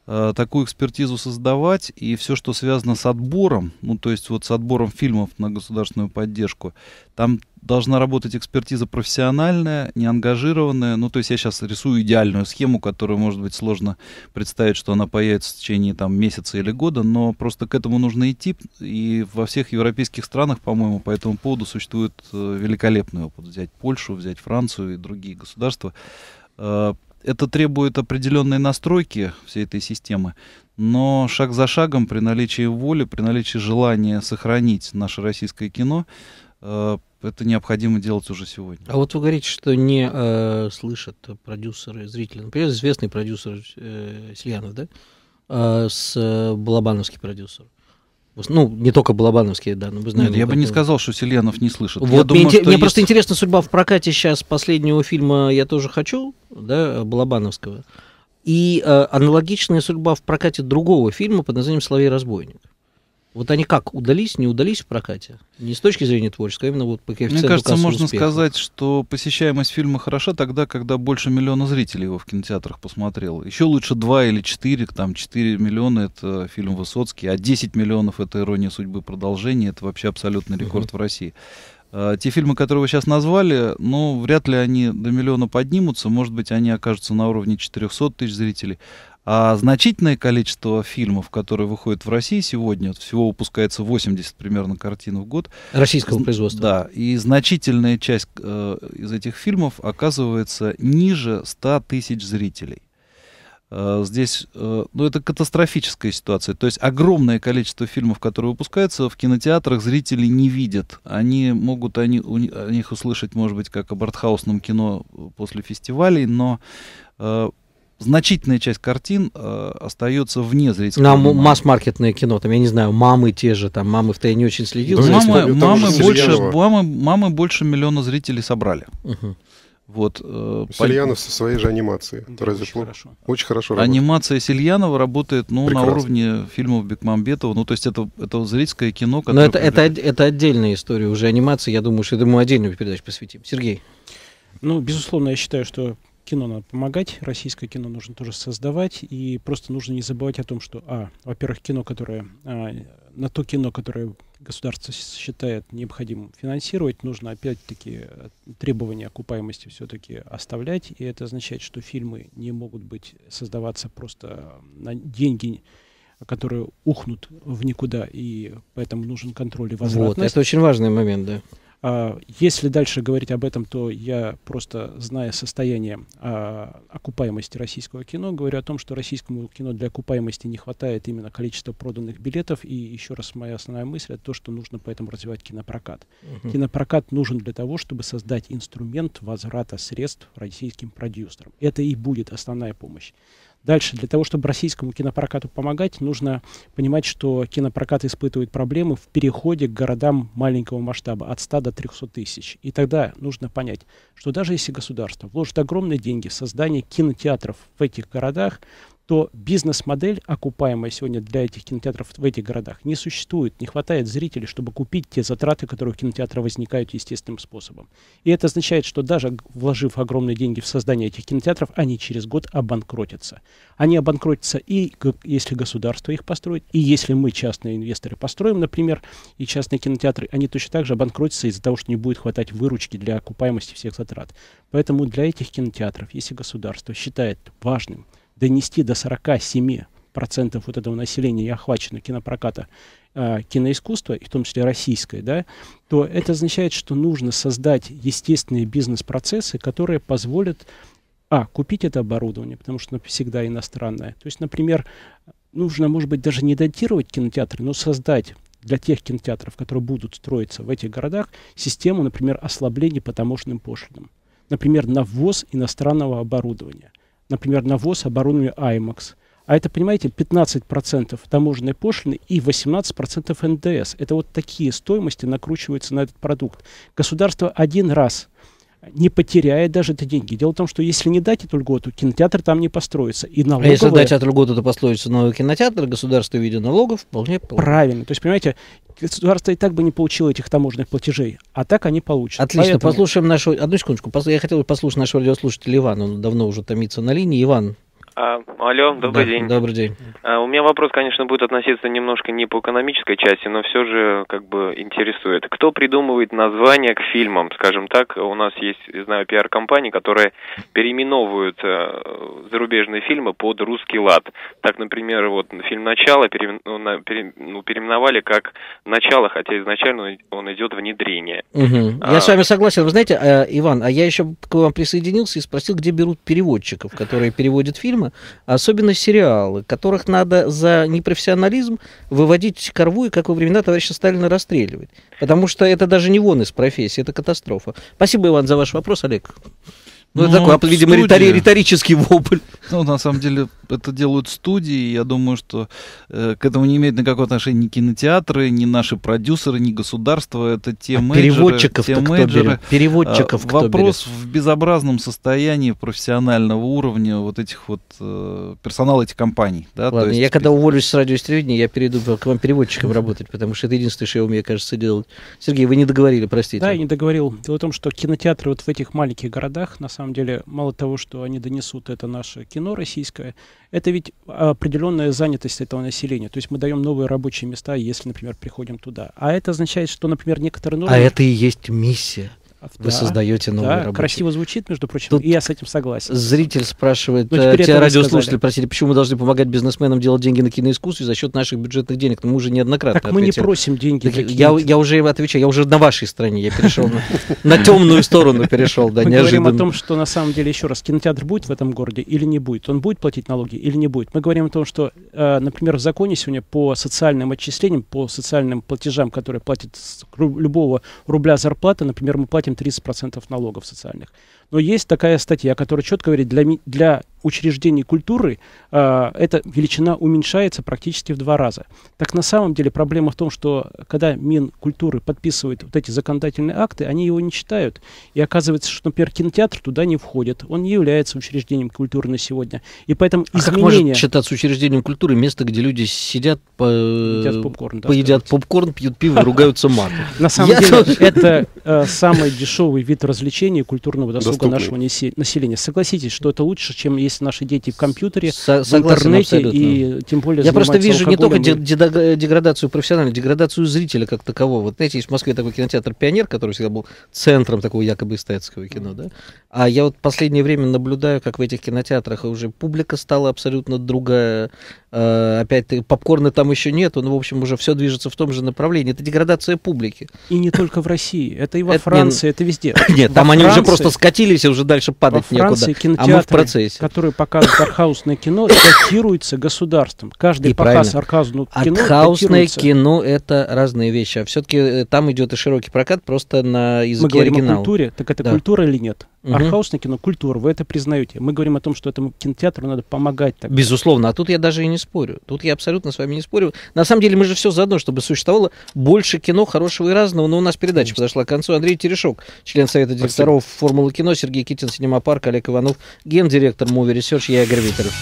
Э, такую экспертизу создавать, и все, что связано с отбором, ну, то есть вот с отбором фильмов на государственную поддержку, там должна работать экспертиза профессиональная, неангажированная. Ну, то есть я сейчас рисую идеальную схему, которую, может быть, сложно представить, что она появится в течение там, месяца или года, но просто к этому нужно идти. И во всех европейских странах, по-моему, по этому поводу существует э, великолепный опыт. Взять Польшу, взять Францию и другие государства э, это требует определенной настройки всей этой системы, но шаг за шагом при наличии воли, при наличии желания сохранить наше российское кино, э, это необходимо делать уже сегодня. А вот вы говорите, что не э, слышат продюсеры, зрители. Например, известный продюсер э, Сильянов, да? Э, с э, Балабановский продюсер. Э, ну, не только Балабановские, да, но вы знаете. Нет, я ну, бы не сказал, что Селенов не слышит. Вот, я мне, думаю, мне есть... просто интересна судьба в прокате сейчас последнего фильма «Я тоже хочу», да, Балабановского. И э, аналогичная судьба в прокате другого фильма под названием «Соловей-разбойник». Вот они как, удались, не удались в прокате? Не с точки зрения творческой, а именно вот по коэффициенту Мне кажется, можно успеха. сказать, что посещаемость фильма хороша тогда, когда больше миллиона зрителей его в кинотеатрах посмотрел. Еще лучше 2 или 4, там 4 миллиона — это фильм Высоцкий, а 10 миллионов — это «Ирония судьбы. Продолжение». Это вообще абсолютный рекорд угу. в России. А, те фильмы, которые вы сейчас назвали, ну, вряд ли они до миллиона поднимутся. Может быть, они окажутся на уровне 400 тысяч зрителей. А значительное количество фильмов, которые выходят в России сегодня, всего выпускается 80 примерно картин в год. Российского производства. Да, и значительная часть э, из этих фильмов оказывается ниже 100 тысяч зрителей. Э, здесь, э, ну это катастрофическая ситуация. То есть огромное количество фильмов, которые выпускаются, в кинотеатрах зрители не видят. Они могут они, у, о них услышать, может быть, как об артхаусном кино после фестивалей, но э, значительная часть картин э, остается вне зрительского. На масс-маркетное кино, там, я не знаю, мамы те же, там, мамы в я не очень следил. Да, мамы, мамы, больше, мамы, мамы больше миллиона зрителей собрали. Угу. Вот, э, Сельянов со своей же анимацией. Да, очень хорошо. Очень хорошо работает. Анимация Сельянова работает ну, на уровне фильмов Бекмамбетова. Ну, то есть это, это зрительское кино. Но это, это, это отдельная история уже анимации. Я думаю, что это мы отдельную передачу посвятим. Сергей. Ну, безусловно, я считаю, что кино надо помогать, российское кино нужно тоже создавать, и просто нужно не забывать о том, что, а, во-первых, кино, которое, а, на то кино, которое государство считает необходимым финансировать, нужно опять-таки э, требования окупаемости все-таки оставлять, и это означает, что фильмы не могут быть создаваться просто на деньги, которые ухнут в никуда, и поэтому нужен контроль и возвратность. Вот, это очень важный момент, да. А, если дальше говорить об этом, то я просто, зная состояние а, окупаемости российского кино, говорю о том, что российскому кино для окупаемости не хватает именно количества проданных билетов. И еще раз моя основная мысль это то, что нужно поэтому развивать кинопрокат. Uh -huh. Кинопрокат нужен для того, чтобы создать инструмент возврата средств российским продюсерам. Это и будет основная помощь. Дальше, для того, чтобы российскому кинопрокату помогать, нужно понимать, что кинопрокат испытывает проблемы в переходе к городам маленького масштаба от 100 до 300 тысяч. И тогда нужно понять, что даже если государство вложит огромные деньги в создание кинотеатров в этих городах, то бизнес-модель, окупаемая сегодня для этих кинотеатров в этих городах, не существует. Не хватает зрителей, чтобы купить те затраты, которые у кинотеатра возникают естественным способом. И это означает, что даже вложив огромные деньги в создание этих кинотеатров, они через год обанкротятся. Они обанкротятся и если государство их построит, и если мы, частные инвесторы, построим, например, и частные кинотеатры, они точно так же обанкротятся из-за того, что не будет хватать выручки для окупаемости всех затрат. Поэтому для этих кинотеатров, если государство считает важным, донести до 47% вот этого населения и охвачено кинопроката э, киноискусства, в том числе российское, да, то это означает, что нужно создать естественные бизнес-процессы, которые позволят а, купить это оборудование, потому что оно всегда иностранное. То есть, например, нужно, может быть, даже не датировать кинотеатры, но создать для тех кинотеатров, которые будут строиться в этих городах, систему, например, ослабления по таможенным пошлинам. Например, на ввоз иностранного оборудования – например, на ВОЗ оборудование IMAX. А это, понимаете, 15% таможенной пошлины и 18% НДС. Это вот такие стоимости накручиваются на этот продукт. Государство один раз – не потеряет даже эти деньги. Дело в том, что если не дать эту льготу, кинотеатр там не построится. И налоговая... А если дать эту льготу, то построится новый кинотеатр, государство в виде налогов вполне... Правильно. То есть, понимаете, государство и так бы не получило этих таможенных платежей, а так они получат. Отлично. Поэтому... Послушаем нашу... Одну секундочку. Я хотел бы послушать нашего радиослушателя Ивана. Он давно уже томится на линии. Иван, а, алло, добрый да, день. Добрый день. А, у меня вопрос, конечно, будет относиться немножко не по экономической части, но все же как бы интересует. Кто придумывает названия к фильмам? Скажем так, у нас есть, знаю, пиар-компании, которые переименовывают э, зарубежные фильмы под русский лад. Так, например, вот фильм «Начало» пере, ну, пере, ну, переименовали как «Начало», хотя изначально он идет внедрение. Угу. А... Я с вами согласен. Вы знаете, э, Иван, а я еще к вам присоединился и спросил, где берут переводчиков, которые переводят фильмы фильмы, особенно сериалы, которых надо за непрофессионализм выводить корву и, как во времена товарища Сталина, расстреливать. Потому что это даже не вон из профессии, это катастрофа. Спасибо, Иван, за ваш вопрос, Олег. Ну, ну это ну, такой, видимо, студии. риторический вопль. Ну, на самом деле, это делают студии. Я думаю, что э, к этому не имеет никакого отношения ни кинотеатры, ни наши продюсеры, ни государство. Это те а менеджеры. Переводчиков те кто берет? А Переводчиков а, кто Вопрос берет? в безобразном состоянии профессионального уровня вот этих вот э, персонала этих компаний. Да? Ладно, есть, я когда уволюсь с радио и я перейду к вам переводчиком работать, потому что это единственное, что я умею, кажется, делать. Сергей, вы не договорили, простите. Да, я не договорил. Дело в том, что кинотеатры вот в этих маленьких городах, на самом самом деле, мало того, что они донесут это наше кино российское, это ведь определенная занятость этого населения. То есть мы даем новые рабочие места, если, например, приходим туда. А это означает, что, например, некоторые... Нормы... А это и есть миссия. Вы да, создаете новый да, рабочий. красиво звучит, между прочим, Тут и я с этим согласен. Зритель спрашивает, ну, э, те радиослушатели просили, почему мы должны помогать бизнесменам делать деньги на киноискусстве за счет наших бюджетных денег? Но ну, мы уже неоднократно Так ответили. мы не просим деньги. Так, я, я уже отвечаю, я уже на вашей стороне, я перешел на темную сторону, перешел, да, неожиданно. Мы говорим о том, что на самом деле, еще раз, кинотеатр будет в этом городе или не будет? Он будет платить налоги или не будет? Мы говорим о том, что, э, например, в законе сегодня по социальным отчислениям, по социальным платежам, которые платят любого рубля зарплаты, например, мы платим 30% налогов социальных. Но есть такая статья, которая четко говорит, для, для учреждений культуры э, эта величина уменьшается практически в два раза. Так на самом деле проблема в том, что когда Минкультуры подписывает вот эти законодательные акты, они его не читают. И оказывается, что, например, кинотеатр туда не входит. Он не является учреждением культуры на сегодня. И поэтому а как может считаться учреждением культуры место, где люди сидят, по... едят попкорн, да, поедят да, попкорн, пьют пиво, ругаются матом? На самом деле это э, самый дешевый вид развлечения культурного досуга нашего населения. Согласитесь, что это лучше, чем если Сейчас наши дети в компьютере, Со- в интернете абсолютно. и тем более Я просто вижу не только деградацию профессиональную, деградацию зрителя как такового. Вот знаете, есть в Москве такой кинотеатр «Пионер», который всегда был центром такого якобы эстетского кино, да? А я вот последнее время наблюдаю, как в этих кинотеатрах уже публика стала абсолютно другая. А, опять-таки, попкорна там еще нет но, в общем, уже все движется в том же направлении. Это деградация публики. И не только в России, это и во э, Франции, ну, это везде. Нет, там они уже просто скатились и уже дальше падать некуда. А мы в процессе которые показывают архаусное кино, датируется государством. Каждый и показ архаусного кино Архаусное кино — это разные вещи. А все-таки э, там идет и широкий прокат просто на языке Мы говорим оригинала. о культуре. Так это да. культура или нет? Угу. Архаусное кино — культура. Вы это признаете. Мы говорим о том, что этому кинотеатру надо помогать. Так. Безусловно. А тут я даже и не спорю. Тут я абсолютно с вами не спорю. На самом деле мы же все заодно, чтобы существовало больше кино хорошего и разного. Но у нас передача Конечно. подошла к концу. Андрей Терешок, член Совета директоров Спасибо. «Формулы кино», Сергей Китин, «Синема парк», Олег Иванов, гендиректор «Мой Movie Research, я Игорь Витеров.